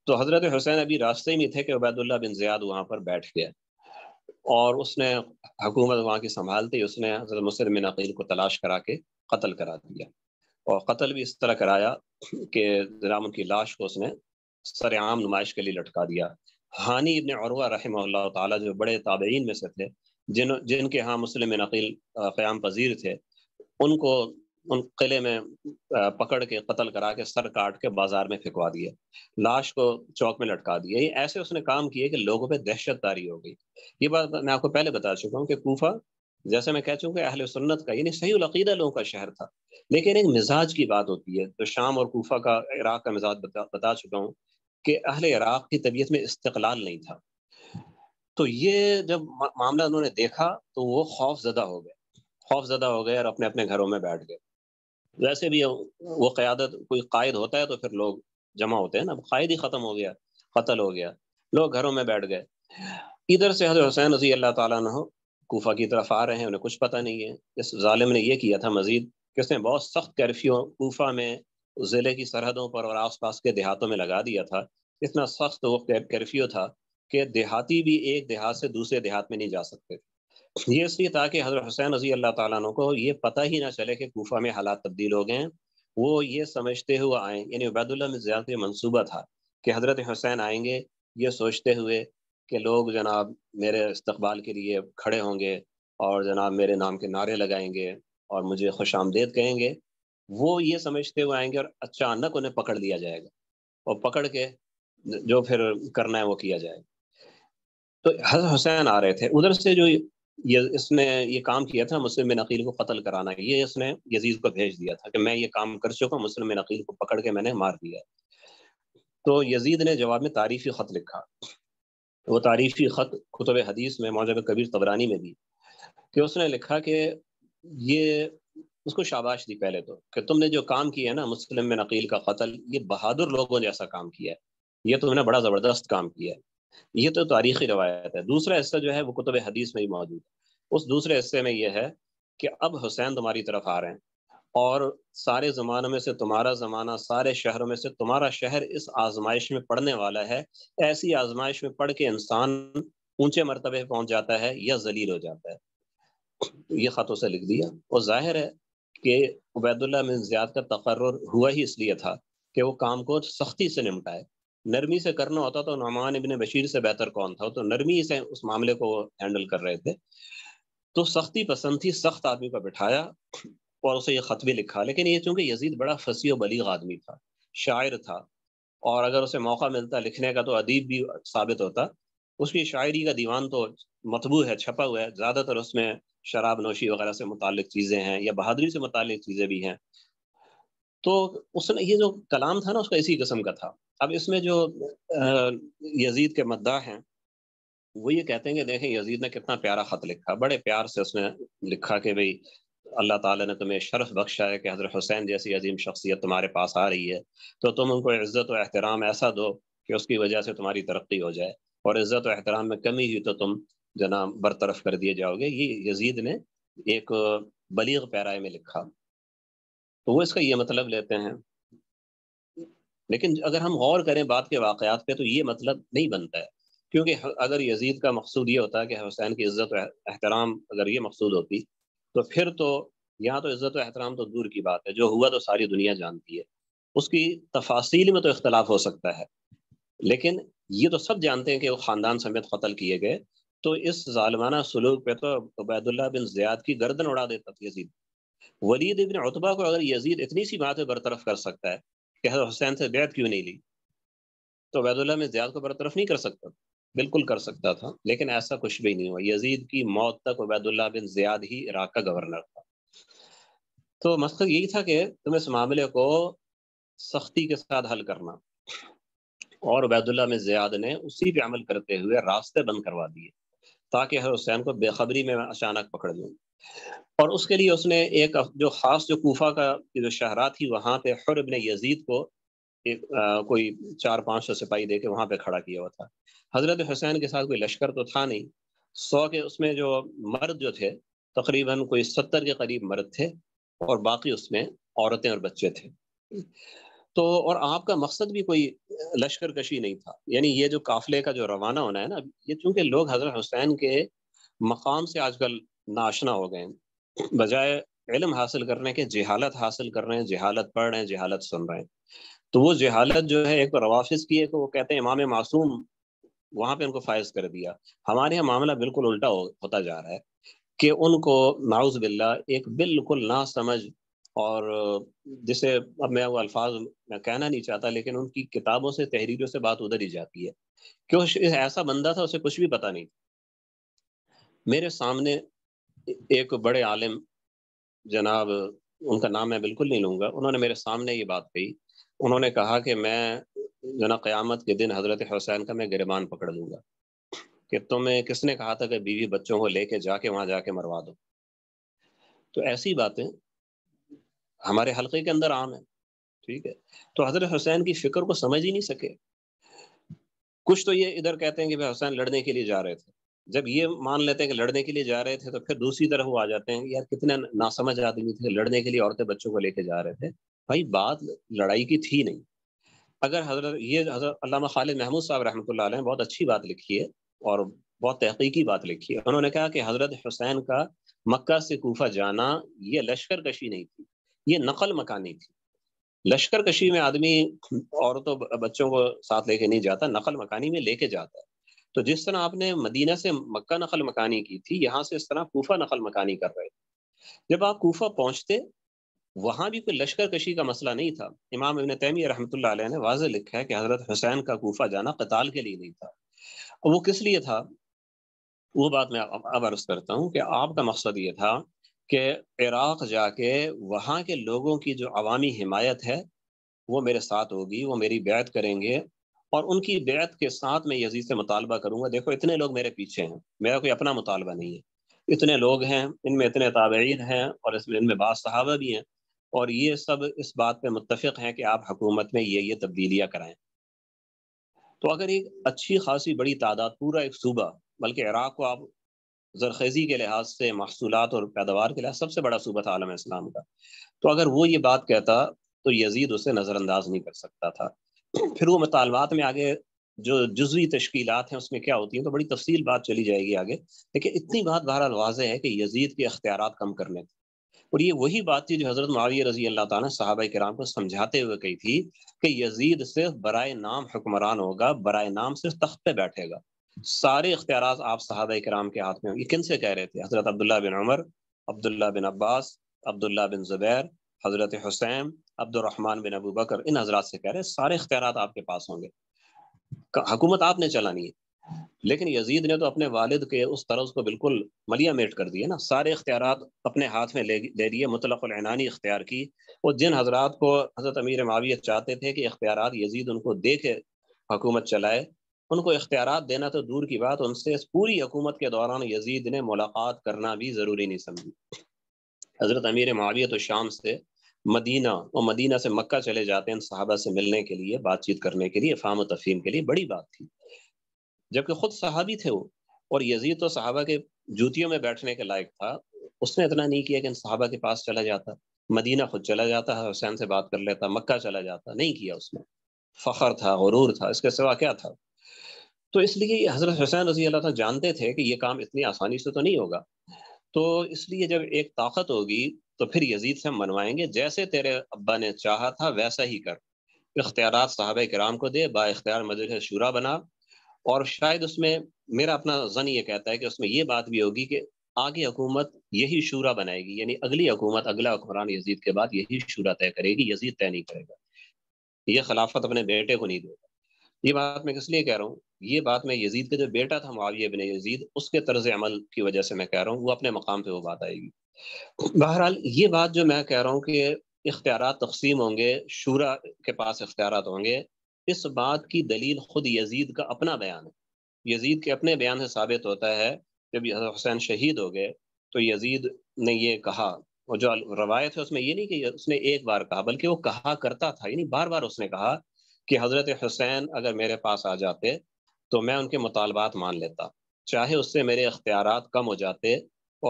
तो हज़रत हुसैन अभी रास्ते में थे कि उबैदुल्ला बिन ज़ियाद वहाँ पर बैठ गया और उसने हुकूमत वहाँ की संभालते ही उसने हज़रत मुसर अकील को तलाश करा के कत्ल करा दिया और कत्ल भी इस तरह कराया कि जराम उनकी लाश को उसने सरेआम नुमाइश के लिए लटका दिया हानि इबन अरवा रहम्ला ताली जो बड़े ताबेन में से थे जिन जिनके यहाँ मुस्लिम नकील क़्याम पजीर थे उनको उन किले में पकड़ के कत्ल करा के सर काट के बाजार में फेंकवा दिया लाश को चौक में लटका दिया ये ऐसे उसने काम किए कि लोगों पे दहशत हो गई ये बात मैं आपको पहले बता चुका हूँ कि कोफा जैसे मैं कह चुका अहल सुन्नत का यानी सही अकीदा लोगों का शहर था लेकिन एक मिजाज की बात होती है तो शाम और कोफा का इराक का मिजाज बता, बता चुका हूँ कि अहल इराक की तबीयत में इस्तलाल नहीं था तो ये जब मामला उन्होंने देखा तो वो खौफ ज़दा हो गए खौफ ज़दा हो गए और अपने अपने घरों में बैठ गए वैसे भी वो क़्यादत कोई कायद होता है तो फिर लोग जमा होते हैं ना कायद ही ख़त्म हो गया कतल हो गया लोग घरों में बैठ गए इधर से हजरत हुसैन रजी अल्लाह हो कोफा की तरफ आ रहे हैं उन्हें कुछ पता नहीं है इस जालिम ने यह किया था मज़ीद कि उसने बहुत सख्त कर्फ्यू कोफा में ज़िले की सरहदों पर और आस पास के देहातों में लगा दिया था इतना सख्त वो कर्फ्यू था कि देहाती भी एक देहात से दूसरे देहात में नहीं जा सकते थे ये इसलिए ताकि हजरत हुसैन रजी अल्लाह तुम को ये पता ही ना चले कि कोफा में हालात तब्दील हो गए हैं वो ये समझते हुए आए यानी उबैदुल्ला में ज़्यादा मनसूबा था कि हजरत हुसैन आएंगे ये सोचते हुए कि लोग जनाब मेरे इस्तबाल के लिए खड़े होंगे और जनाब मेरे नाम के नारे लगाएंगे और मुझे खुश आमदेद कहेंगे वो ये समझते हुए आएंगे और अचानक उन्हें पकड़ लिया जाएगा और पकड़ के जो फिर करना है वो किया जाएगा तो हजरत हुसैन आ रहे थे उधर से जो ये इसने ये काम किया था मुस्लिम बिन अकील को कत्ल कराना ये इसने यजीज को भेज दिया था कि मैं ये काम कर चुका मुस्लिम बिन अकील को पकड़ के मैंने मार दिया तो यजीद ने जवाब में तारीफ़ी ख़त लिखा वो तारीफ़ी ख़त खुतब हदीस में मौजब कबीर तबरानी में दी कि उसने लिखा कि ये उसको शाबाश दी पहले तो कि तुमने जो काम किया ना मुस्लिम नकील का कत्ल ये बहादुर लोगों जैसा काम किया है ये तुमने बड़ा ज़बरदस्त काम किया है ये तो तारीखी रवायत है दूसरा हिस्सा जो है वो कुतुब हदीस में ही मौजूद है उस दूसरे हिस्से में यह है कि अब हुसैन तुम्हारी तरफ आ रहे हैं और सारे ज़माने में से तुम्हारा ज़माना सारे शहरों में से तुम्हारा शहर इस आजमाइश में पढ़ने वाला है ऐसी आजमाइश में पढ़ के इंसान ऊंचे मरतबे पहुंच जाता है या जलील हो जाता है ये खातों से लिख दिया और जाहिर है कि उबैदुल्ला मिन ज्याद का तकर्र हुआ ही इसलिए था कि वो काम को सख्ती से निपटाए नरमी से करना होता तो नमान इबन बशीर से बेहतर कौन था तो नरमी से उस मामले को हैंडल कर रहे थे तो सख्ती पसंद थी सख्त आदमी को बिठाया और उसे ये ख़त भी लिखा लेकिन ये चूंकि यजीद बड़ा फसी बलीग आदमी था शायर था और अगर उसे मौका मिलता लिखने का तो अदीब भी साबित होता उसकी शायरी का दीवान तो मतबू है छपा हुआ है ज़्यादातर उसमें शराब नोशी वगैरह से मुतल चीज़ें हैं या बहादुरी से मुतल चीज़ें भी हैं तो उसने ये जो कलाम था ना उसका इसी किस्म का था अब इसमें जो यजीद के मद्दा हैं वो ये कहते हैं कि देखें यजीद ने कितना प्यारा ख़त लिखा बड़े प्यार से उसने लिखा कि भाई अल्लाह ताला ने तुम्हें शर्फ बख्शा है कि हज़रत हुसैन जैसी अजीम शख्सियत तुम्हारे पास आ रही है तो तुम उनको इज़्ज़त और एहतराम ऐसा दो कि उसकी वजह से तुम्हारी तरक्की हो जाए और इज़्ज़त और एहतराम में कमी हुई तो तुम जना बरतरफ कर दिए जाओगे ये यजीद ने एक बलीग पैराए में लिखा तो वो इसका ये मतलब लेते हैं लेकिन अगर हम गौर करें बात के वाक़ात पे तो ये मतलब नहीं बनता है क्योंकि अगर यजीद का मकसूद ये होता कि हुसैन की इज़्ज़त एहतराम अगर ये मकसूद होती तो फिर तो यहाँ तो इज़्ज़त एहतराम तो दूर की बात है जो हुआ तो सारी दुनिया जानती है उसकी तफासिल में तो इख्तलाफ हो सकता है लेकिन ये तो सब जानते हैं कि वो ख़ानदान समेत कत्ल किए गए तो इस ालमाना सलूक पे तो उबैदुल्ला बिन ज़ियाद की गर्दन उड़ा देता यजीद वलीद इबन उतबा को अगर यजीद इतनी सी बात बरतरफ कर सकता है कि हजरत हुसैन से बैत क्यों नहीं ली तो वैदुल्ला में ज्याद को बरतरफ नहीं कर सकता बिल्कुल कर सकता था लेकिन ऐसा कुछ भी नहीं हुआ यजीद की मौत तक वैदुल्ला बिन ज्याद ही इराक का गवर्नर था तो मकसद यही था कि तुम इस मामले को सख्ती के साथ हल करना और वैदुल्ला में ज्याद ने उसी पे अमल करते हुए रास्ते बंद करवा दिए ताकि हर हुसैन को बेखबरी में अचानक पकड़ लूँ और उसके लिए उसने एक जो ख़ास जो कोफा का जो शहरा थी वहाँ पे हर इबन यजीद को एक आ, कोई चार पाँच सौ सिपाही दे के वहाँ पर खड़ा किया हुआ था हज़रत हुसैन के साथ कोई लश्कर तो था नहीं सौ के उसमें जो मर्द जो थे तकरीबन कोई सत्तर के करीब मर्द थे और बाकी उसमें औरतें और बच्चे थे तो और आपका मकसद भी कोई लश्कर कशी नहीं था यानी ये जो काफिले का जो रवाना होना है ना ये चूंकि लोग हजरत हुसैन के मकाम से आजकल नाशना हो गए बजाय इलम हासिल करने के जहालत हासिल कर रहे हैं जहालत पढ़ रहे हैं जहालत सुन रहे हैं तो वो जहालत जो है एक तो की है वो कहते हैं इमाम मासूम वहाँ पे उनको फायज कर दिया हमारे यहाँ मामला बिल्कुल उल्टा हो, होता जा रहा है कि उनको नाउज बिल्ला एक बिल्कुल ना समझ और जिसे अब मैं वो अल्फाज मैं कहना नहीं चाहता लेकिन उनकी किताबों से तहरीरों से बात उधर ही जाती है क्यों ऐसा बंदा था उसे कुछ भी पता नहीं मेरे सामने एक बड़े आलिम जनाब उनका नाम मैं बिल्कुल नहीं लूँगा उन्होंने मेरे सामने ये बात कही उन्होंने कहा कि मैं ना क़्यामत के दिन हज़रत हुसैन का मैं गिरबान पकड़ लूँगा कि तुम्हें किसने कहा था कि बीवी बच्चों को लेके जाके वहाँ जाके मरवा दो तो ऐसी बातें हमारे हलके के अंदर आम है ठीक है तो हजरत हुसैन की फिक्र को समझ ही नहीं सके कुछ तो ये इधर कहते हैं कि भाई हुसैन लड़ने के लिए जा रहे थे जब ये मान लेते हैं कि लड़ने के लिए जा रहे थे तो फिर दूसरी तरफ वो आ जाते हैं यार कितने नासमझ आदमी थे लड़ने के लिए औरतें बच्चों को लेके जा रहे थे भाई बात लड़ाई की थी नहीं अगर हजरत ये हजरत खालिद महमूद साहब रहमत ने बहुत अच्छी बात लिखी है और बहुत तहकीकी बात लिखी है उन्होंने कहा कि हजरत हुसैन का मक्का से कोफा जाना ये लश्कर कशी नहीं थी ये नकल मकानी थी लश्कर कशी में आदमी औरतों बच्चों को साथ लेके नहीं जाता नकल मकानी में लेके जाता है तो जिस तरह आपने मदीना से मक्का नकल मकानी की थी यहाँ से इस तरह कोफा नकल मकानी कर रहे थे जब आप कोफा पहुंचते वहां भी कोई लश्कर कशी का मसला नहीं था इमाम इबन तैमी रहमत ने वाज लिखा है कि हज़रत हुसैन का कोफा जाना कताल के लिए नहीं था और वो किस लिए था वो बात मैं अब अर्ज करता हूँ कि आपका मकसद ये था कि इराक़ जाके वहाँ के लोगों की जो अवामी हिमायत है वो मेरे साथ होगी वो मेरी बैत करेंगे और उनकी बैत के साथ मैं यजीद से मुतालबा करूँगा देखो इतने लोग मेरे पीछे हैं मेरा कोई अपना मुतालबा नहीं है इतने लोग हैं इनमें इतने ताबीन हैं और इसमें इनमें बाद सहाबा भी हैं और ये सब इस बात पर मुतफ़ हैं कि आप हुकूमत में ये ये तब्दीलियाँ कराएँ तो अगर एक अच्छी खासी बड़ी तादाद पूरा एक सूबा बल्कि इराक़ को आप जरखेज़ी के लिहाज से महसूल और पैदावार के लिहाज सबसे बड़ा सूबा था आलम इस्लाम का तो अगर वो ये बात कहता तो यजीद उसे नज़रअंदाज नहीं कर सकता था फिर वो मतालबात में आगे जो जुजवी तश्कील हैं उसमें क्या होती हैं तो बड़ी तफसील बात चली जाएगी आगे लेकिन इतनी बात बहरहाल वाज है कि यजीद के अख्तियार कम करने थे और ये वही बात थी जो हज़रत माविया रजी अल्लाह ताला कराम को समझाते हुए कही थी कि यजीद सिर्फ बरए नाम हुक्मरान होगा बरए नाम सिर्फ तख्त पे बैठेगा सारे इख्तियार आप सहादा कराम के हाथ में होंगे किन से कह रहे थे हज़रत अब्दुल्ला बिन उमर अब्दुल्ला बिन अब्बास अब्दुल्ला बिन ज़ुबैर हज़रत हुसैन अब्दुलरहमान बिन अबू बकर इन हजरात से कह रहे हैं सारे इख्तियार आपके पास होंगे हुकूमत आपने चलानी है लेकिन यजीद ने तो अपने वालिद के उस तरज को बिल्कुल मलिया मेट कर दिए ना सारे इख्तियार अपने हाथ में ले दिए लिए इख्तियार की और जिन हजरात को हजरत अमीर मावियत चाहते थे कि इख्तियार यजीद उनको दे के हकूमत चलाए उनको इख्तियार देना तो दूर की बात उनसे इस पूरी हुकूमत के दौरान यजीद ने मुलाकात करना भी ज़रूरी नहीं समझी हज़रत अमीर माविय तो शाम से मदीना और मदीना से मक्का चले जाते हैं साहबा से मिलने के लिए बातचीत करने के लिए फाम तफीम के लिए बड़ी बात थी जबकि खुद सहाबी थे वो और यजीद तो साहबा के जूतियों में बैठने के लायक था उसने इतना नहीं किया कि इन साहबा के पास चला जाता मदीना खुद चला जाता है हुसैन से बात कर लेता मक्का चला जाता नहीं किया उसने फ़खर था गरूर था इसके सिवा क्या था तो इसलिए हज़रत हुसैन रजी अल्लाह जानते थे कि ये काम इतनी आसानी से तो नहीं होगा तो इसलिए जब एक ताकत होगी तो फिर यजीद से हम मनवाएंगे जैसे तेरे अब्बा ने चाहा था वैसा ही कर इख्तियार साहब कराम को दे बाख्तियार मजलिस शूरा बना और शायद उसमें मेरा अपना जन ये कहता है कि उसमें ये बात भी होगी कि आगे हुकूमत यही शूरा बनाएगी यानी अगली हुकूमत अगला हुक्मरान यजीद के बाद यही शूरा तय करेगी यजीद तय नहीं करेगा ये खिलाफत अपने बेटे को नहीं देगा ये बात मैं इसलिए कह रहा हूँ ये बात मैं यजीद का जो बेटा था माविया बिन यजीद उसके तर्ज अमल की वजह से मैं कह रहा हूँ वो अपने मकाम पर वो बात आएगी बहरहाल ये बात जो मैं कह रहा हूँ कि इख्तियार तकसीम होंगे शूरा के पास इख्तियार होंगे इस बात की दलील खुद यजीद का अपना बयान है यजीद के अपने बयान से साबित होता है जब हुसैन शहीद हो गए तो यजीद ने ये कहा और जो रवायत है उसमें ये नहीं कि उसने एक बार कहा बल्कि वो कहा करता था यानी बार बार उसने कहा कि हज़रत हुसैन अगर मेरे पास आ जाते तो मैं उनके मुतालबात मान लेता चाहे उससे मेरे अख्तियार कम हो जाते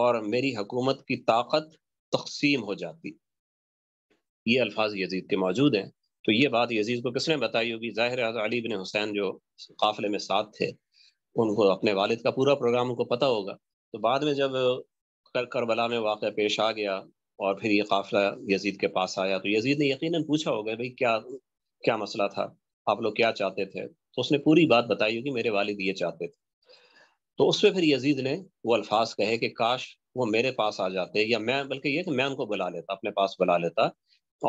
और मेरी हकूमत की ताकत तकसीम हो जाती ये अल्फाज यजीद के मौजूद हैं तो ये बात यजीद को किसने बताई होगी ज़ाहिर अली बिन हुसैन जो काफ़िले में साथ थे उनको अपने वालिद का पूरा प्रोग्राम उनको पता होगा तो बाद में जब कर करबला में वाक़ पेश आ गया और फिर ये काफ़िला यजीद के पास आया तो यजीद ने यकीनन पूछा होगा भाई क्या क्या मसला था आप लोग क्या चाहते थे तो उसने पूरी बात बताई होगी मेरे वालिद ये चाहते थे तो उस पर फिर यजीद ने वो अल्फाज कहे कि काश वो मेरे पास आ जाते या मैं बल्कि ये कि मैं उनको बुला लेता अपने पास बुला लेता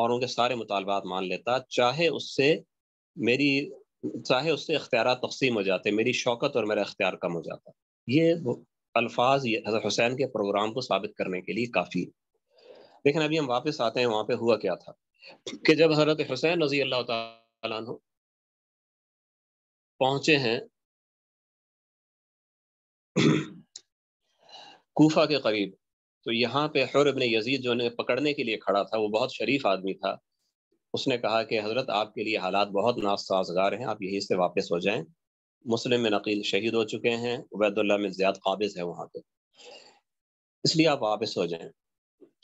और उनके सारे मुतालबात मान लेता चाहे उससे मेरी चाहे उससे इख्तियार तकसीम हो जाते मेरी शौकत और मेरा अख्तियार कम हो जाता ये अल्फाज हज़रत हुसैन के प्रोग्राम को साबित करने के लिए काफ़ी है लेकिन अभी हम वापस आते हैं वहाँ पे हुआ क्या था कि जब हजरत हुसैन रजी अल्लाह तु पहुंचे हैं कोफा के करीब तो यहाँ पे हर इबन यजीद जो ने पकड़ने के लिए खड़ा था वो बहुत शरीफ आदमी था उसने कहा कि हज़रत आपके लिए हालात बहुत नासाजगार हैं आप यहीं से वापस हो जाएं मुस्लिम में नकील शहीद हो चुके हैं उबैदुल्ला में ज्यादा काबिज है वहाँ पे इसलिए आप वापस हो जाएं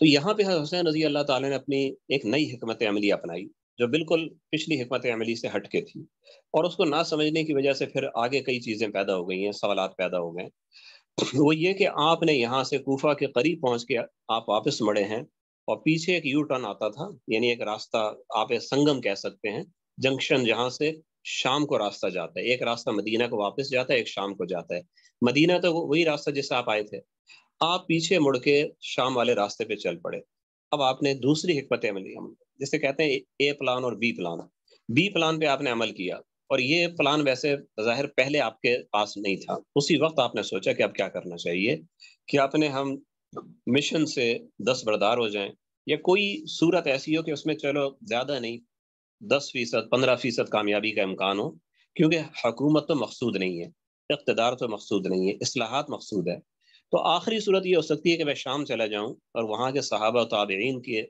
तो यहाँ पे हुसैन रजी अल्लाह ताला ने अपनी एक नई हमत अमली अपनाई जो बिल्कुल पिछली हमत अमली से हटके थी और उसको ना समझने की वजह से फिर आगे कई चीज़ें पैदा हो गई हैं सवाल पैदा हो गए वो ये कि आपने यहाँ से कोफा के करीब पहुँच के आप वापस मड़े हैं और पीछे एक यू टर्न आता था यानी एक रास्ता आप एक संगम कह सकते हैं जंक्शन जहाँ से शाम को रास्ता जाता है एक रास्ता मदीना को वापस जाता है एक शाम को जाता है मदीना तो वही रास्ता जिससे आप आए थे आप पीछे मुड़ के शाम वाले रास्ते पे चल पड़े अब आपने दूसरी हमत अमली अमल जिसे कहते हैं ए प्लान और बी प्लान बी प्लान पे आपने अमल किया और ये प्लान वैसे ज़ाहिर पहले आपके पास नहीं था उसी वक्त आपने सोचा कि अब क्या करना चाहिए कि आपने हम मिशन से दस बरदार हो जाएं या कोई सूरत ऐसी हो कि उसमें चलो ज़्यादा नहीं दस फीसद पंद्रह फीसद कामयाबी का इम्कान हो क्योंकि हकूमत तो मकसूद नहीं है इकतदार तो मकसूद नहीं है असलाहत मकसूद है तो आखिरी सूरत ये हो सकती है कि मैं शाम चला जाऊँ और वहाँ के सहाबा तबीन की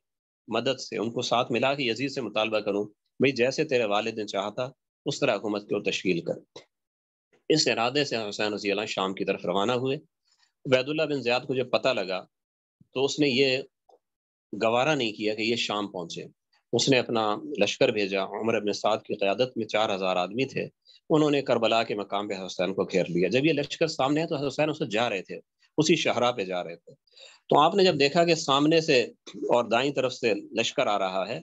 मदद से उनको साथ मिला के यजीद से मुतालबा करूँ भाई जैसे तेरे वालद ने चाहता था उस तरह हुकूमत की ओर तश्ील कर इस इरादे से हुसैन रजी शाम की तरफ रवाना हुए वैदुल्ला बिन ज्याद को जब पता लगा तो उसने ये गवारा नहीं किया कि ये शाम पहुँचे उसने अपना लश्कर भेजा उमर अबन साद की क़्यादत में चार हज़ार आदमी थे उन्होंने करबला के मकाम पर हसैन को घेर लिया जब ये लश्कर सामने है तो हसैन उससे जा रहे थे उसी शहरा पे जा रहे थे तो आपने जब देखा कि सामने से और दाई तरफ से लश्कर आ रहा है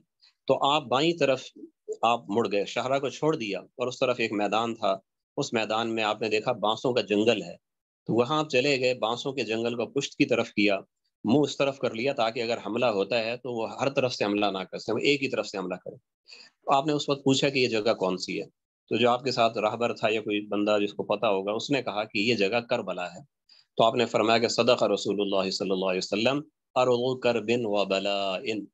तो आप बाई तरफ आप मुड़ गए शहरा को छोड़ दिया और उस तरफ एक मैदान था उस मैदान में आपने देखा बांसों का जंगल है तो वहां आप चले गए बांसों के जंगल को पुष्ट की तरफ किया मुंह उस तरफ कर लिया ताकि अगर हमला होता है तो वो हर तरफ से हमला ना कर सकें एक ही तरफ से हमला करें तो आपने उस वक्त पूछा कि ये जगह कौन सी है तो जो आपके साथ राहबर था या कोई बंदा जिसको पता होगा उसने कहा कि ये जगह करबला है तो आपने फरमाया कि सदक रसूल सल्लाम अर कर बिन व बला इन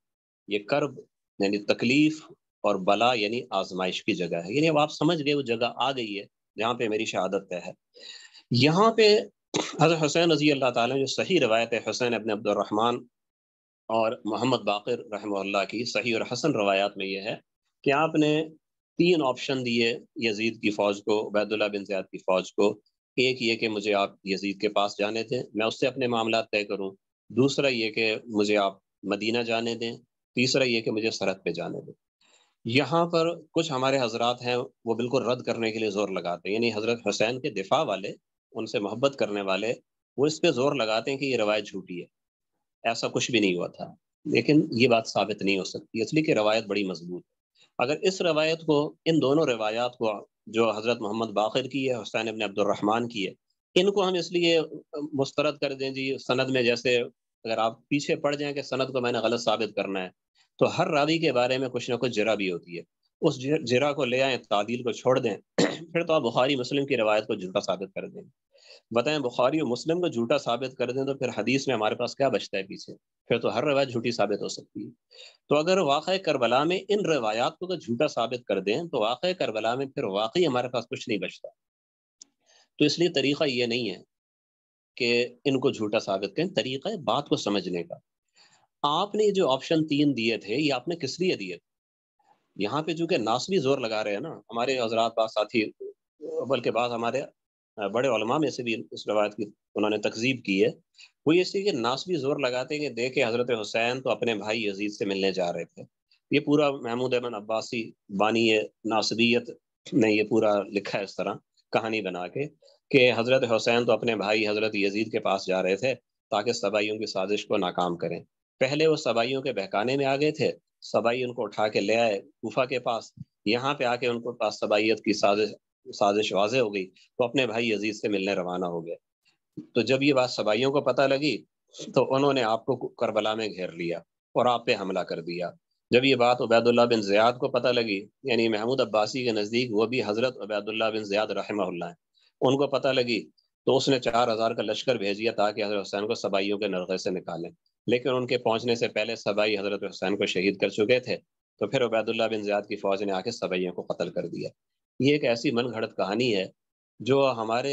ये करब यानी तकलीफ़ और बला यानी आजमाइश की जगह है यानी अब आप समझ गए वो जगह आ गई है जहाँ पे मेरी शहादत तय है यहाँ पे हजर हुसैन रजी अल्लाह ताला जो सही रवायत है हुसैन अपने अब्दुलरहमान और मोहम्मद बाकर रहमल्ला की सही और हसन रवायात में यह है कि आपने तीन ऑप्शन दिए यजीद की फ़ौज को बैदुल्ला बिन जयाद की फ़ौज को एक ये कि मुझे आप यजीद के पास जाने दें मैं उससे अपने मामला तय करूँ दूसरा ये कि मुझे आप मदीना जाने दें तीसरा ये कि मुझे सरहद पे जाने दें यहाँ पर कुछ हमारे हजरात हैं वो बिल्कुल रद्द करने के लिए ज़ोर लगाते हैं यानी हज़रत हुसैन के दिफा वाले उनसे मोहब्बत करने वाले वो इस पर ज़ोर लगाते हैं कि ये रवायत झूठी है ऐसा कुछ भी नहीं हुआ था लेकिन ये बात साबित नहीं हो सकती इसलिए कि रवायत बड़ी मजबूत है अगर इस रवायत को इन दोनों रवायात को जो हज़रत मोहम्मद बाखिर की है हुसैन अबन अब्दुलरहमान की है इनको हम इसलिए मुस्तरद कर दें जी सनद में जैसे अगर आप पीछे पड़ जाएं कि सनद को मैंने गलत साबित करना है तो हर रावी के बारे में कुछ ना कुछ जरा भी होती है उस जरा को ले आएँ तादील को छोड़ दें फिर तो आप बुखारी मुस्लिम की रवायत को झूठा साबित कर दें बताएं बुखारी और मुस्लिम को झूठा साबित कर दें तो फिर हदीस में हमारे पास क्या बचता है पीछे फिर तो हर रवायत झूठी साबित हो सकती है तो अगर वाक़ करबला में इन रवायात को तो झूठा साबित कर दें तो वाक़ करबला में फिर वाकई हमारे पास कुछ नहीं बचता तो इसलिए तरीक़ा ये नहीं है कि इनको झूठा साबित करें तरीक़ा बात को समझने का आपने जो ऑप्शन तीन दिए थे ये आपने किस लिए दिए थे यहाँ पे चूंकि नासवी जोर लगा रहे हैं ना हमारे हजरात बाद साथी बल्कि बाद हमारे बड़े उलमा में से भी इस रवायत की उन्होंने तकजीब की है वो इसलिए कि नासवी जोर लगाते हैं कि देखे हज़रत हुसैन तो अपने भाई यजीद से मिलने जा रहे थे ये पूरा महमूद अहमद अब्बासी बानी नासबियत ने ये पूरा लिखा है इस तरह कहानी बना के कि हज़रत हुसैन तो अपने भाई हज़रत यजीद के पास जा रहे थे ताकि सबाइयों की साजिश को नाकाम करें पहले वो सबाइयों के बहकाने में आ गए थे सबाई उनको उठा के ले आए गुफा के पास यहाँ पे आके उनको पास सबाइत की साजिश साजिश वाजे हो गई तो अपने भाई अजीज से मिलने रवाना हो गए तो जब ये बात सबाइयों को पता लगी तो उन्होंने आपको करबला में घेर लिया और आप पे हमला कर दिया जब ये बात उबैदुल्ला बिन जयाद को पता लगी यानी महमूद अब्बासी के नज़दीक वो भी हज़रत उबैदुल्ला बिन ज़ियाद हैं उनको पता लगी तो उसने चार हज़ार का लश्कर भेज दिया ताकि हज़रत हुसैन को सबाइयों के नरगे से निकालें लेकिन उनके पहुंचने से पहले सबाई हज़रत हुसैन को शहीद कर चुके थे तो फिर उबैदुल्ला बिन जयाद की फ़ौज ने आके सबाइयों को कत्ल कर दिया ये एक ऐसी मन घड़त कहानी है जो हमारे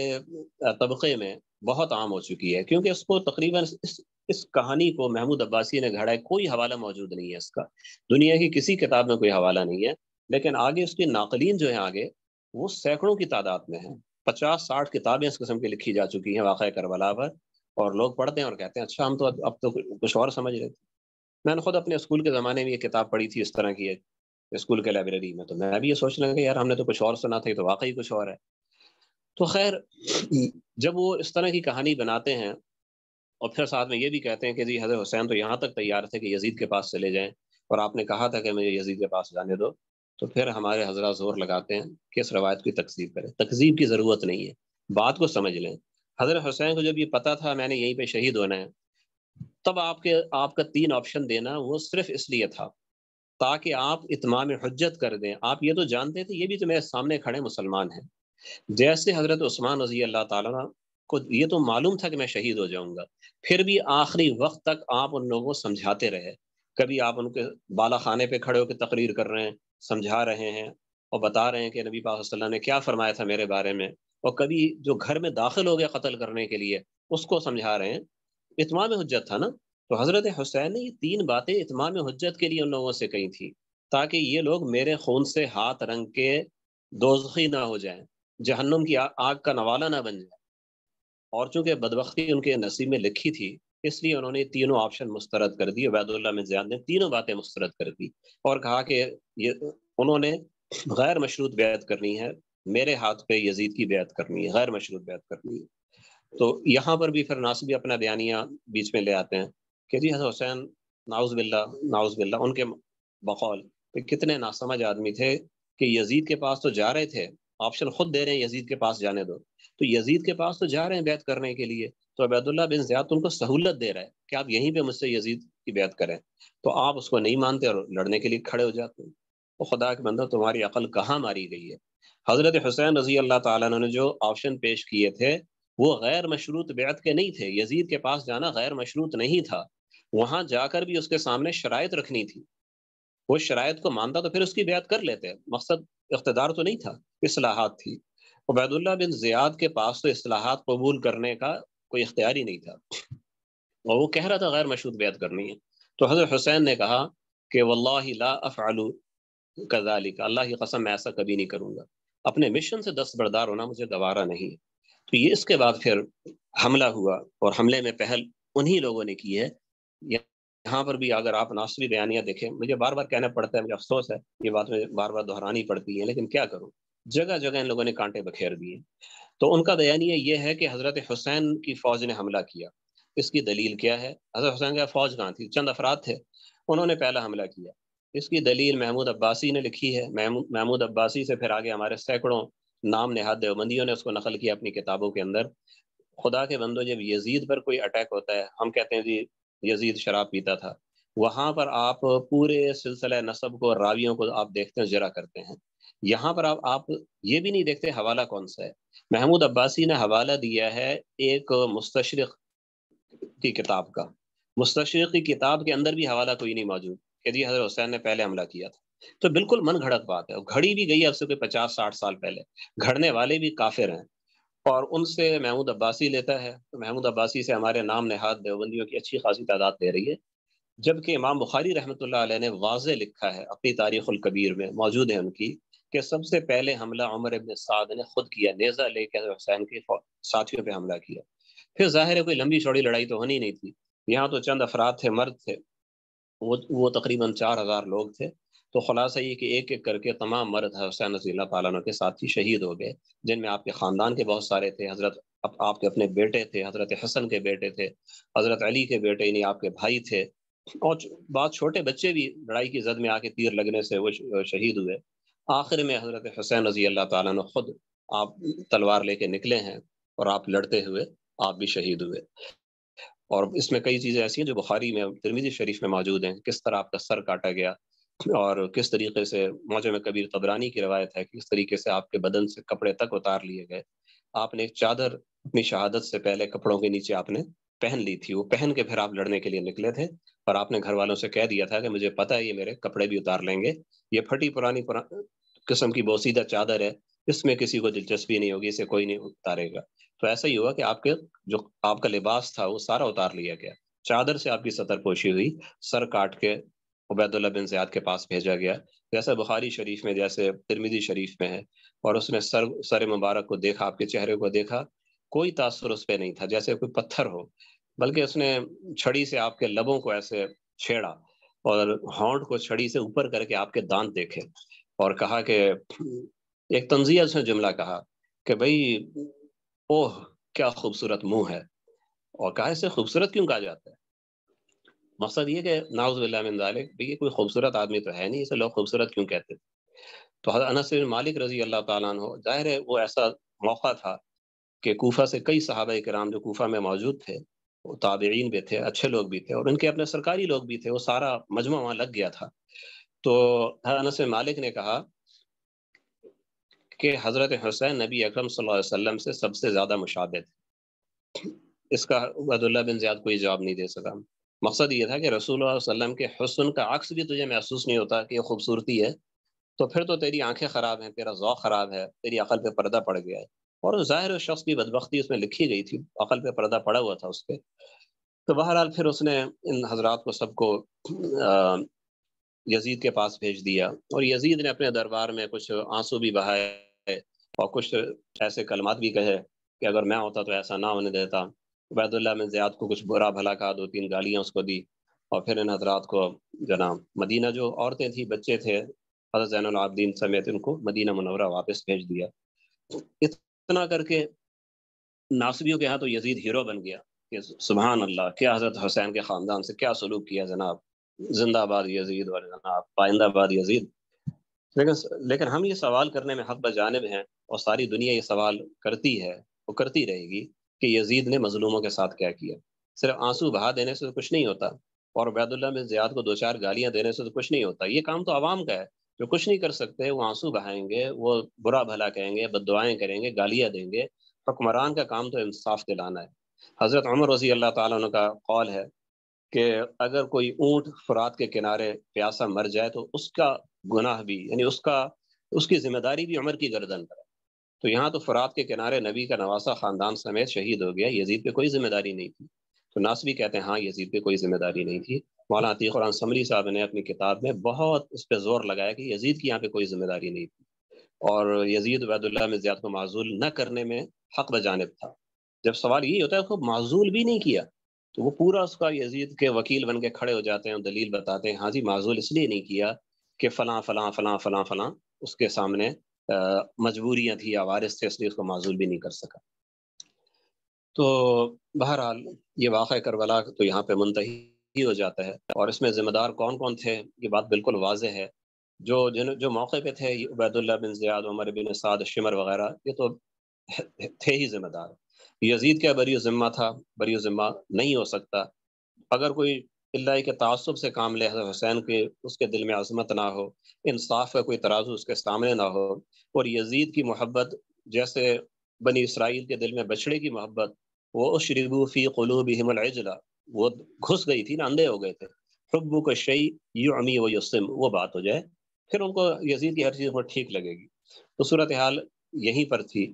तबके में बहुत आम हो चुकी है क्योंकि उसको तकरीबन इस, इस कहानी को महमूद अब्बासी ने घड़ा है कोई हवाला मौजूद नहीं है इसका दुनिया की किसी किताब में कोई हवाला नहीं है लेकिन आगे उसके नाकलीन जो है आगे वो सैकड़ों की तादाद में है पचास साठ किताबें इस किस्म की लिखी जा चुकी हैं वाक़ करबला पर और लोग पढ़ते हैं और कहते हैं अच्छा हम तो अब तो कुछ और समझ रहे थे मैंने खुद अपने स्कूल के ज़माने में ये किताब पढ़ी थी इस तरह की एक स्कूल के लाइब्रेरी में तो मैं भी ये सोचने लगा यार हमने तो कुछ और सुना था ये तो वाकई कुछ और है तो खैर जब वो इस तरह की कहानी बनाते हैं और फिर साथ में ये भी कहते हैं कि जी हज़रत हुसैन तो यहाँ तक तैयार थे कि यजीद के पास चले जाएं और आपने कहा था कि मुझे यजीद के पास जाने दो तो फिर हमारे हजरा जोर लगाते हैं कि इस रवायत की तकसीब करें तकसीब की ज़रूरत नहीं है बात को समझ लें हज़रत हुसैन को जब ये पता था मैंने यहीं पर शहीद होना है तब आपके आपका तीन ऑप्शन देना वो सिर्फ इसलिए था ताकि आप इतमाम हजत कर दें आप ये तो जानते थे ये भी तो मेरे सामने खड़े मुसलमान हैं जैसे हज़रत उस्मान रजी अल्लाह ताला को ये तो मालूम था कि मैं शहीद हो जाऊंगा फिर भी आखिरी वक्त तक आप उन लोगों को समझाते रहे कभी आप उनके बाला खाने पर खड़े होकर तकरीर कर रहे हैं समझा रहे हैं और बता रहे हैं कि नबी पाक ने क्या फरमाया था मेरे बारे में और कभी जो घर में दाखिल हो गया कत्ल करने के लिए उसको समझा रहे हैं इतमाम हजत था ना तो हज़रत हुसैन ने ये तीन बातें इतमाम हजत के लिए उन लोगों से कही थी ताकि ये लोग मेरे खून से हाथ रंग के दोजखी ना हो जाएं जहन्नुम की आ, आग का नवाला ना बन जाए और चूंकि बदबख्ती उनके नसीब में लिखी थी इसलिए उन्होंने तीनों ऑप्शन मुस्तरद कर दिए वैदुल्ला में ज्यादा ने तीनों बातें मुस्तरद कर दी और कहा कि ये उन्होंने गैर मशरूत बैत करनी है मेरे हाथ पे यजीद की बैत करनी है गैर मशरूत बैत करनी है तो यहाँ पर भी फिर नासबी अपना बयानिया बीच में ले आते हैं कि जी हसन हुसैन नाउज बिल्ला नाउज बिल्ला उनके बकौल तो कितने नासमझ आदमी थे कि यजीद के पास तो जा रहे थे ऑप्शन खुद दे रहे हैं यजीद के पास जाने दो तो यजीद के पास तो जा रहे हैं बैत करने के लिए तो अबैदुल्ला बिन ज्यादा उनको सहूलत दे रहा है कि आप यहीं पे मुझसे यजीद की बैत करें तो आप उसको नहीं मानते और लड़ने के लिए खड़े हो जाते हैं तो खुदा के बंदा तुम्हारी अकल कहाँ मारी गई है हज़रत हुसैन रजी अल्लाह तुम ने जो ऑप्शन पेश किए थे वो गैर मशरूत बैत के नहीं थे यजीद के पास जाना गैर मशरूत नहीं था वहां जाकर भी उसके सामने शराय रखनी थी वो शराय को मानता तो फिर उसकी बेहद कर लेते मकसद इकतदार तो नहीं था असलाहत थी उबैदुल्ला बिन जियाद के पास तो असलाहत कबूल करने का कोई इख्तियार ही नहीं था और वो कह रहा था गैर मशहूद बेहद करनी है तो हज़रत हुसैन ने कहा कि वल्लाह ला अफ़ालू अल्लाह कसम मैं ऐसा कभी नहीं करूँगा अपने मिशन से बरदार होना मुझे गवारा नहीं है तो ये इसके बाद फिर हमला हुआ और हमले में पहल उन्हीं लोगों ने की है यहाँ पर भी अगर आप नासवी बयानिया देखें मुझे बार बार कहना पड़ता है मुझे अफसोस है ये बात मुझे बार बार दोहरानी पड़ती है लेकिन क्या करूँ जगह जगह इन लोगों ने कांटे बखेर दिए तो उनका बयानिया ये है कि हज़रत हुसैन की फ़ौज ने हमला किया इसकी दलील क्या है हज़रत हुसैन का फ़ौज कहाँ थी चंद अफराद थे उन्होंने पहला हमला किया इसकी दलील महमूद अब्बासी ने लिखी है महमूद अब्बासी से फिर आगे हमारे सैकड़ों नाम नेहाद देवबंदियों ने उसको नकल किया अपनी किताबों के अंदर खुदा के बंदो जब यजीद पर कोई अटैक होता है हम कहते हैं जी यजीद शराब पीता था वहाँ पर आप पूरे सिलसिला नसब को रावियों को आप देखते हैं ज़रा करते हैं यहाँ पर आप आप ये भी नहीं देखते हवाला कौन सा है महमूद अब्बासी ने हवाला दिया है एक मुस्तशरक की किताब का मुस्तशरक की किताब के अंदर भी हवाला कोई नहीं मौजूद कि जी हज़रत हुसैन ने पहले हमला किया था तो बिल्कुल मन घड़क बात है घड़ी भी गई अब से कोई पचास साठ साल पहले घड़ने वाले भी काफिर हैं और उनसे महमूद अब्बासी लेता है तो महमूद अब्बासी से हमारे नाम नेहाद देवबंदियों की अच्छी खासी तादाद दे रही है जबकि इमाम बुखारी रहमत ने वाज लिखा है अपनी तारीख़ में मौजूद है उनकी कि सबसे पहले हमला उमर अब साद ने खुद किया नेज़ा लेकर हुसैन के साथियों पर हमला किया फिर ज़ाहिर है कोई लंबी चौड़ी लड़ाई तो होनी नहीं थी यहाँ तो चंद अफराद थे मर्द थे वो वो तकरीबन चार हज़ार लोग थे तो खुलासा ये कि एक एक करके तमाम मर्द हसैन रजील्ला तैन के ही शहीद हो गए जिनमें आपके ख़ानदान के बहुत सारे थे हज़रत अप, आपके अपने बेटे थे हज़रत हसन के बेटे थे हज़रत अली के बेटे यानी आपके भाई थे और बाद छोटे बच्चे भी लड़ाई की जद में आके तीर लगने से वो शहीद हुए आखिर में हज़रत हुसैन रजी अल्लाह तन ख़ुद आप तलवार लेके निकले हैं और आप लड़ते हुए आप भी शहीद हुए और इसमें कई चीज़ें ऐसी हैं जो बुखारी में तिरमिजी शरीफ में मौजूद हैं किस तरह आपका सर काटा गया और किस तरीके से मौजम कबीर तबरानी की रवायत है किस तरीके से आपके बदन से कपड़े तक उतार लिए गए आपने एक चादर अपनी शहादत से पहले कपड़ों के नीचे आपने पहन ली थी वो पहन के फिर आप लड़ने के लिए निकले थे और आपने घर वालों से कह दिया था कि मुझे पता है ये मेरे कपड़े भी उतार लेंगे ये फटी पुरानी पुरा... किस्म की बोसीदा चादर है इसमें किसी को दिलचस्पी नहीं होगी इसे कोई नहीं उतारेगा तो ऐसा ही हुआ कि आपके जो आपका लिबास था वो सारा उतार लिया गया चादर से आपकी सतर पोशी हुई सर काट के उबैदुल्ला बिन ज़ियाद के पास भेजा गया जैसे बुखारी शरीफ में जैसे तिरमिदी शरीफ में है और उसने सर सर मुबारक को देखा आपके चेहरे को देखा कोई तासर उस पर नहीं था जैसे कोई पत्थर हो बल्कि उसने छड़ी से आपके लबों को ऐसे छेड़ा और हॉन्ट को छड़ी से ऊपर करके आपके दांत देखे और कहा कि एक तंजिया उसने जुमला कहा कि भाई ओह क्या खूबसूरत मुंह है और कहा इसे खूबसूरत क्यों कहा जाता है मकसद ये कि नाउज़बिल्लामिनक भैया कोई खूबसूरत आदमी तो है नहीं इसे लोग खूबसूरत क्यों कहते थे तो अनस मालिक रजी अल्लाह तु ज़ाहिर है वो ऐसा मौका था कि कोफा से कई सहाब कराम जो कोफा में मौजूद थे वो ताबेन भी थे अच्छे लोग भी थे और उनके अपने सरकारी लोग भी थे वो सारा मजमा वहाँ लग गया था तो अनस मालिक ने कहा कि हज़रत हुसैन नबी अक्रम सल्लम से सबसे ज़्यादा मुशाबे थे इसका अब्दुल्ला बिन ज़्याद कोई जवाब नहीं दे सका मकसद ये था कि रसूल वसलम के हसन का अक्स भी तुझे महसूस नहीं होता कि ये खूबसूरती है तो फिर तो तेरी आंखें ख़राब हैं तेरा ज़ौक़ ख़राब है तेरी अकल पे पर्दा पड़ गया है और ज़ाहिर उस शख्स की बदबख्ती उसमें लिखी गई थी अकल पे पर्दा पड़ा हुआ था उस पर तो बहरहाल फिर उसने इन हजरात को सबको यजीद के पास भेज दिया और यजीद ने अपने दरबार में कुछ आंसू भी बहाए और कुछ ऐसे कलमात भी कहे कि अगर मैं होता तो ऐसा ना होने देता उबैदुल्ला में ज़ियाद को कुछ बुरा भला कहा दो तीन गालियाँ उसको दी और फिर इन हजरात को जना मदीना जो औरतें थी बच्चे थे हजरत जैन जैनदीन समेत उनको मदीना मनौरा वापस भेज दिया इतना करके नासबियों के यहाँ तो यजीद हीरो बन गया कि सुबहान अल्लाह क्या हजरत हुसैन के ख़ानदान से क्या सलूक किया जनाब जिंदाबाद यजीद और जनाब पाइंदाबाद यजीद लेकिन लेकिन हम ये सवाल करने में हक बजानब हैं और सारी दुनिया ये सवाल करती है वो करती रहेगी कि यजीद ने मजलूमों के साथ क्या किया सिर्फ आंसू बहा देने से तो कुछ नहीं होता और वैदुल्ला में ज़ियाद को दो चार गालियाँ देने से तो कुछ नहीं होता ये काम तो आवाम का है जो कुछ नहीं कर सकते वो आंसू बहाएंगे वो बुरा भला कहेंगे बदवाएँ करेंगे गालियाँ देंगे हुक्मरान का काम तो इंसाफ दिलाना है हज़रत अमर रजी अल्लाह तुम का कौल है कि अगर कोई ऊँट फरात के किनारे प्यासा मर जाए तो उसका गुनाह भी यानी उसका उसकी जिम्मेदारी भी उमर की गर्दन पर है तो यहाँ तो फरात के किनारे नबी का नवासा खानदान समेत शहीद हो गया यजीद पे कोई जिम्मेदारी नहीं थी तो नासवी कहते हैं हाँ यजीद पे कोई जिम्मेदारी नहीं थी मौलाना अतीक समरी साहब ने अपनी किताब में बहुत उस पर जोर लगाया कि यजीद की यहाँ पे कोई जिम्मेदारी नहीं थी और यजीद वैदुल्ला ज्यादा को माजूल न करने में हक बजानब था जब सवाल यही होता है उसको माजूल भी नहीं किया तो वो पूरा उसका यजीद के वकील बन के खड़े हो जाते हैं दलील बताते हैं हाँ जी माजूल इसलिए नहीं किया कि फ़लाँ फ़लाँ फ़लाँ फ़लाँ फ़लाँ उसके सामने मजबूरियाँ थी आवारस थे इसलिए उसको माजूल भी नहीं कर सका तो बहरहाल ये वाक़ करबला तो यहाँ पे मुंतही हो जाता है और इसमें ज़िम्मेदार कौन कौन थे ये बात बिल्कुल वाज है जो जिन जो मौके पे थे Ubaidullah bin Ziyad Umar bin Saad Shimr वगैरह ये तो थे ही ज़िम्मेदार यजीद क्या बरी ज़िम्मा था बरी ज़िम्मा नहीं हो सकता अगर कोई बिल्ला के तसब से काम ले हुसैन के उसके दिल में आज़मत ना हो इंसाफ का कोई तराजू उसके सामने ना हो और यजीद की मोहब्बत जैसे बनी इसराइल के दिल में बछड़े की मोहब्बत वो शरीबू फ़ी कलूब हिमलजला वो घुस गई थी ना अंधे हो गए थे हब्बू का शई यू अमी व यसम वो बात हो जाए फिर उनको यजीद की हर चीज़ को ठीक लगेगी तो सूरत हाल यहीं पर थी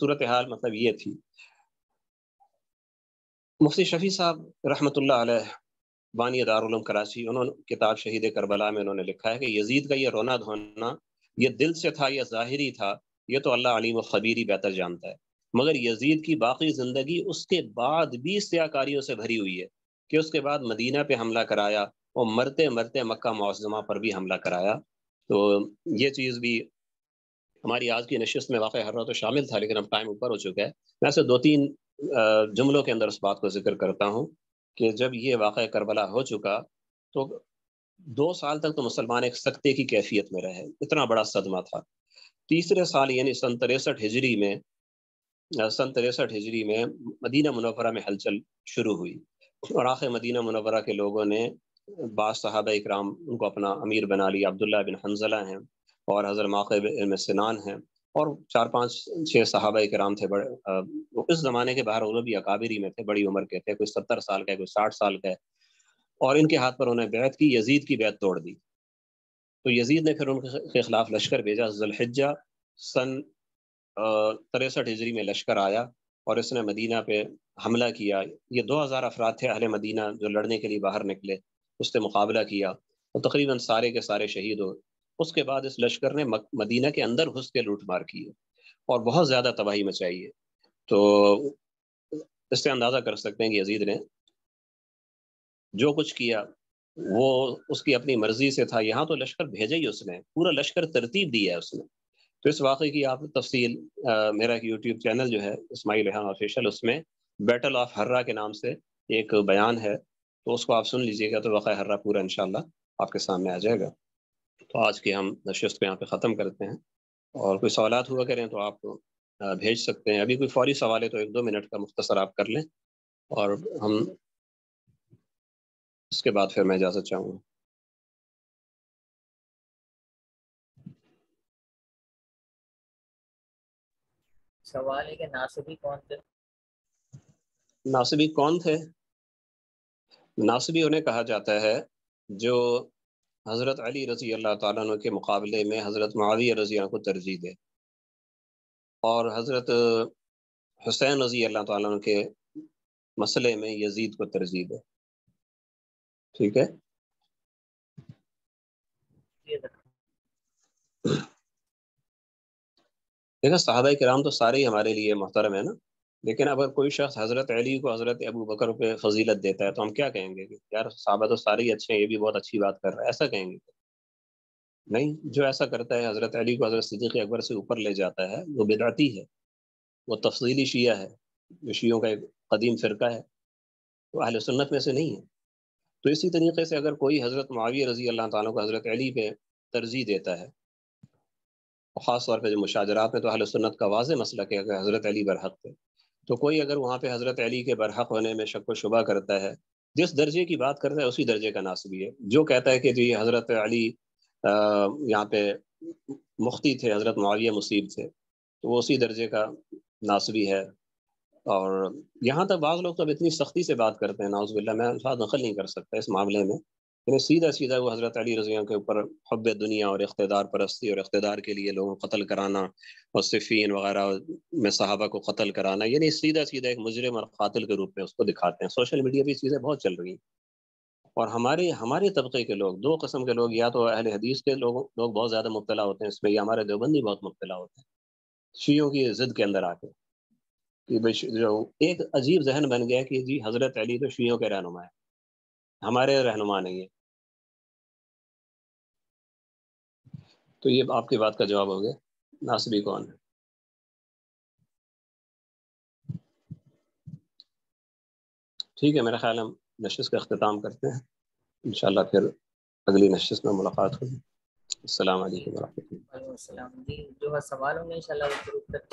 सूरत हाल मतलब ये थी मुफ्ती शफी साहब रहमतुल्लाह बानी दारुलम कराची उन्होंने किताब शहीद करबला में उन्होंने लिखा है कि यजीद का ये रोना धोना ये दिल से था या ज़ाहिरी था ये तो अल्लाह अलीम ही बेहतर जानता है मगर यजीद की बाकी ज़िंदगी उसके बाद भी स्याकारियों से भरी हुई है कि उसके बाद मदीना पे हमला कराया और मरते मरते मक्का मुआजमा पर भी हमला कराया तो ये चीज़ भी हमारी आज की नशस्त में वाक़ रहा तो शामिल था लेकिन अब टाइम ऊपर हो चुका है मैं ऐसे दो तीन जुमलों के अंदर उस बात को जिक्र करता हूँ कि जब ये वाक़ करबला हो चुका तो दो साल तक तो मुसलमान एक सख्ते की कैफियत में रहे इतना बड़ा सदमा था तीसरे साल यानी सन तिरसठ हिजरी में सन तिरसठ हिजरी में मदीना मुनवरा में हलचल शुरू हुई और आखिर मदीना मुनवरा के लोगों ने बाद साहब इक्राम उनको अपना अमीर बना लिया अब्दुल्ला बिन हंजला हैं और हज़र माकब सिनान हैं और चार पांच छः सहाबा कराम थे बड़े वो इस ज़माने के बाहर वो भी अकाबरी में थे बड़ी उम्र के थे कोई सत्तर साल का कोई साठ साल का और इनके हाथ पर उन्होंने बैत की यजीद की बैत तोड़ दी तो यजीद ने फिर उनके खिलाफ लश्कर भेजा जल्हिजा सन तिरसठ हिजरी में लश्कर आया और इसने मदीना पे हमला किया ये 2000 अफराद थे अहल मदीना जो लड़ने के लिए बाहर निकले उससे मुकाबला किया और तो तकरीबन सारे के सारे शहीद हो उसके बाद इस लश्कर ने मदीना के अंदर घुस के लूट मार की है और बहुत ज़्यादा तबाही मचाई है तो इससे अंदाज़ा कर सकते हैं कि यजीद ने जो कुछ किया वो उसकी अपनी मर्जी से था यहाँ तो लश्कर भेजा ही उसने पूरा लश्कर तरतीब दिया है उसने तो इस वाक़े की आप तफसील आ, मेरा यूट्यूब चैनल जो है इसमाइल खान ऑफिशियल उसमें बैटल ऑफ हर्रा के नाम से एक बयान है तो उसको आप सुन लीजिएगा तो वाक़ हर्रा पूरा इनशाला आपके सामने आ जाएगा तो आज की हम नशस्त को यहाँ पे ख़त्म करते हैं और कोई सवाल हुआ करें तो आप भेज सकते हैं अभी कोई फौरी सवाल है तो एक दो मिनट का मुख्तसर आप कर लें और हम उसके बाद फिर मैं इजाज़त चाहूँगा सवाल है कि नासबी कौन थे नासिबी कौन थे नासिबी उन्हें कहा जाता है जो हज़रत अली रज़ी अल्लाह तु के मुकाबले में हज़रत माविया रज़ी को तरजीह दे और हज़रत हुसैन रज़ी अल्लाह तु के मसले में यजीद को तरजीह दे ठीक है देखो साहबा कराम तो सारे ही हमारे लिए मोहतरम है ना लेकिन अगर कोई शख्स हज़रत अली को हज़रत अबू बकर पे फजीलत देता है तो हम क्या कहेंगे कि यार साबा तो सारे ही अच्छे हैं ये भी बहुत अच्छी बात कर रहा है ऐसा कहेंगे नहीं जो ऐसा करता है हज़रत अली को हज़रत सदीक अकबर से ऊपर ले जाता है वो बिदाती है वो तफसीली शिया है जो शियों का एक कदीम फ़िरका है वो अहल सुन्नत में से नहीं है तो इसी तरीके से अगर कोई हज़रत माविया रजी अल्लाह तुम को हज़रत अली पे तरजीह देता है ख़ास तौर पर जो मुशाजरात में तो अहल सुन्नत का वाज मसला है कि हज़रत अली बरहक थे तो कोई अगर वहाँ पे हज़रत अली के बरहक होने में शक व शुबा करता है जिस दर्जे की बात करता है उसी दर्जे का नासबी है जो कहता है कि जी हज़रत अली यहाँ पे मुख्ती थे हज़रत माविया मुसीब थे तो वो उसी दर्जे का नासबी है और यहाँ तक बाज़ लोग तो अब इतनी सख्ती से बात करते हैं नाउज़बिल्ला मैं अल्फाज नकल नहीं कर सकता इस मामले में यानी सीधा सीधा वो हज़रत अली रजिया के ऊपर हब दुनिया और इकतदार परस्ती और इकतदार के लिए लोगों को कत्ल कराना और सिफ़ीन वगैरह में सहाबा को कत्ल कराना यानी सीधा सीधा एक मुजरम और कतल के रूप में उसको दिखाते हैं सोशल मीडिया पर चीज़ें बहुत चल रही हैं और हमारे हमारे तबके के लोग दो कस्म के लोग या तो अहल हदीस के लोग लोग बहुत ज़्यादा मुबला होते हैं इसमें या हमारे देवबंदी बहुत मुबला होते हैं शीयों की ज़िद के अंदर आके कि भाई जो एक अजीब जहन बन गया कि जी हज़रत अली तो शीयों के रहनुमा है हमारे रहनुमा नहीं है तो ये आपकी बात का जवाब हो गया नासबी कौन है ठीक है मेरा ख्याल हम नशस्त का अख्ताम करते हैं इन फिर अगली नशस्त में मुलाकात होगी असल वरहमल जो सवाल होंगे इन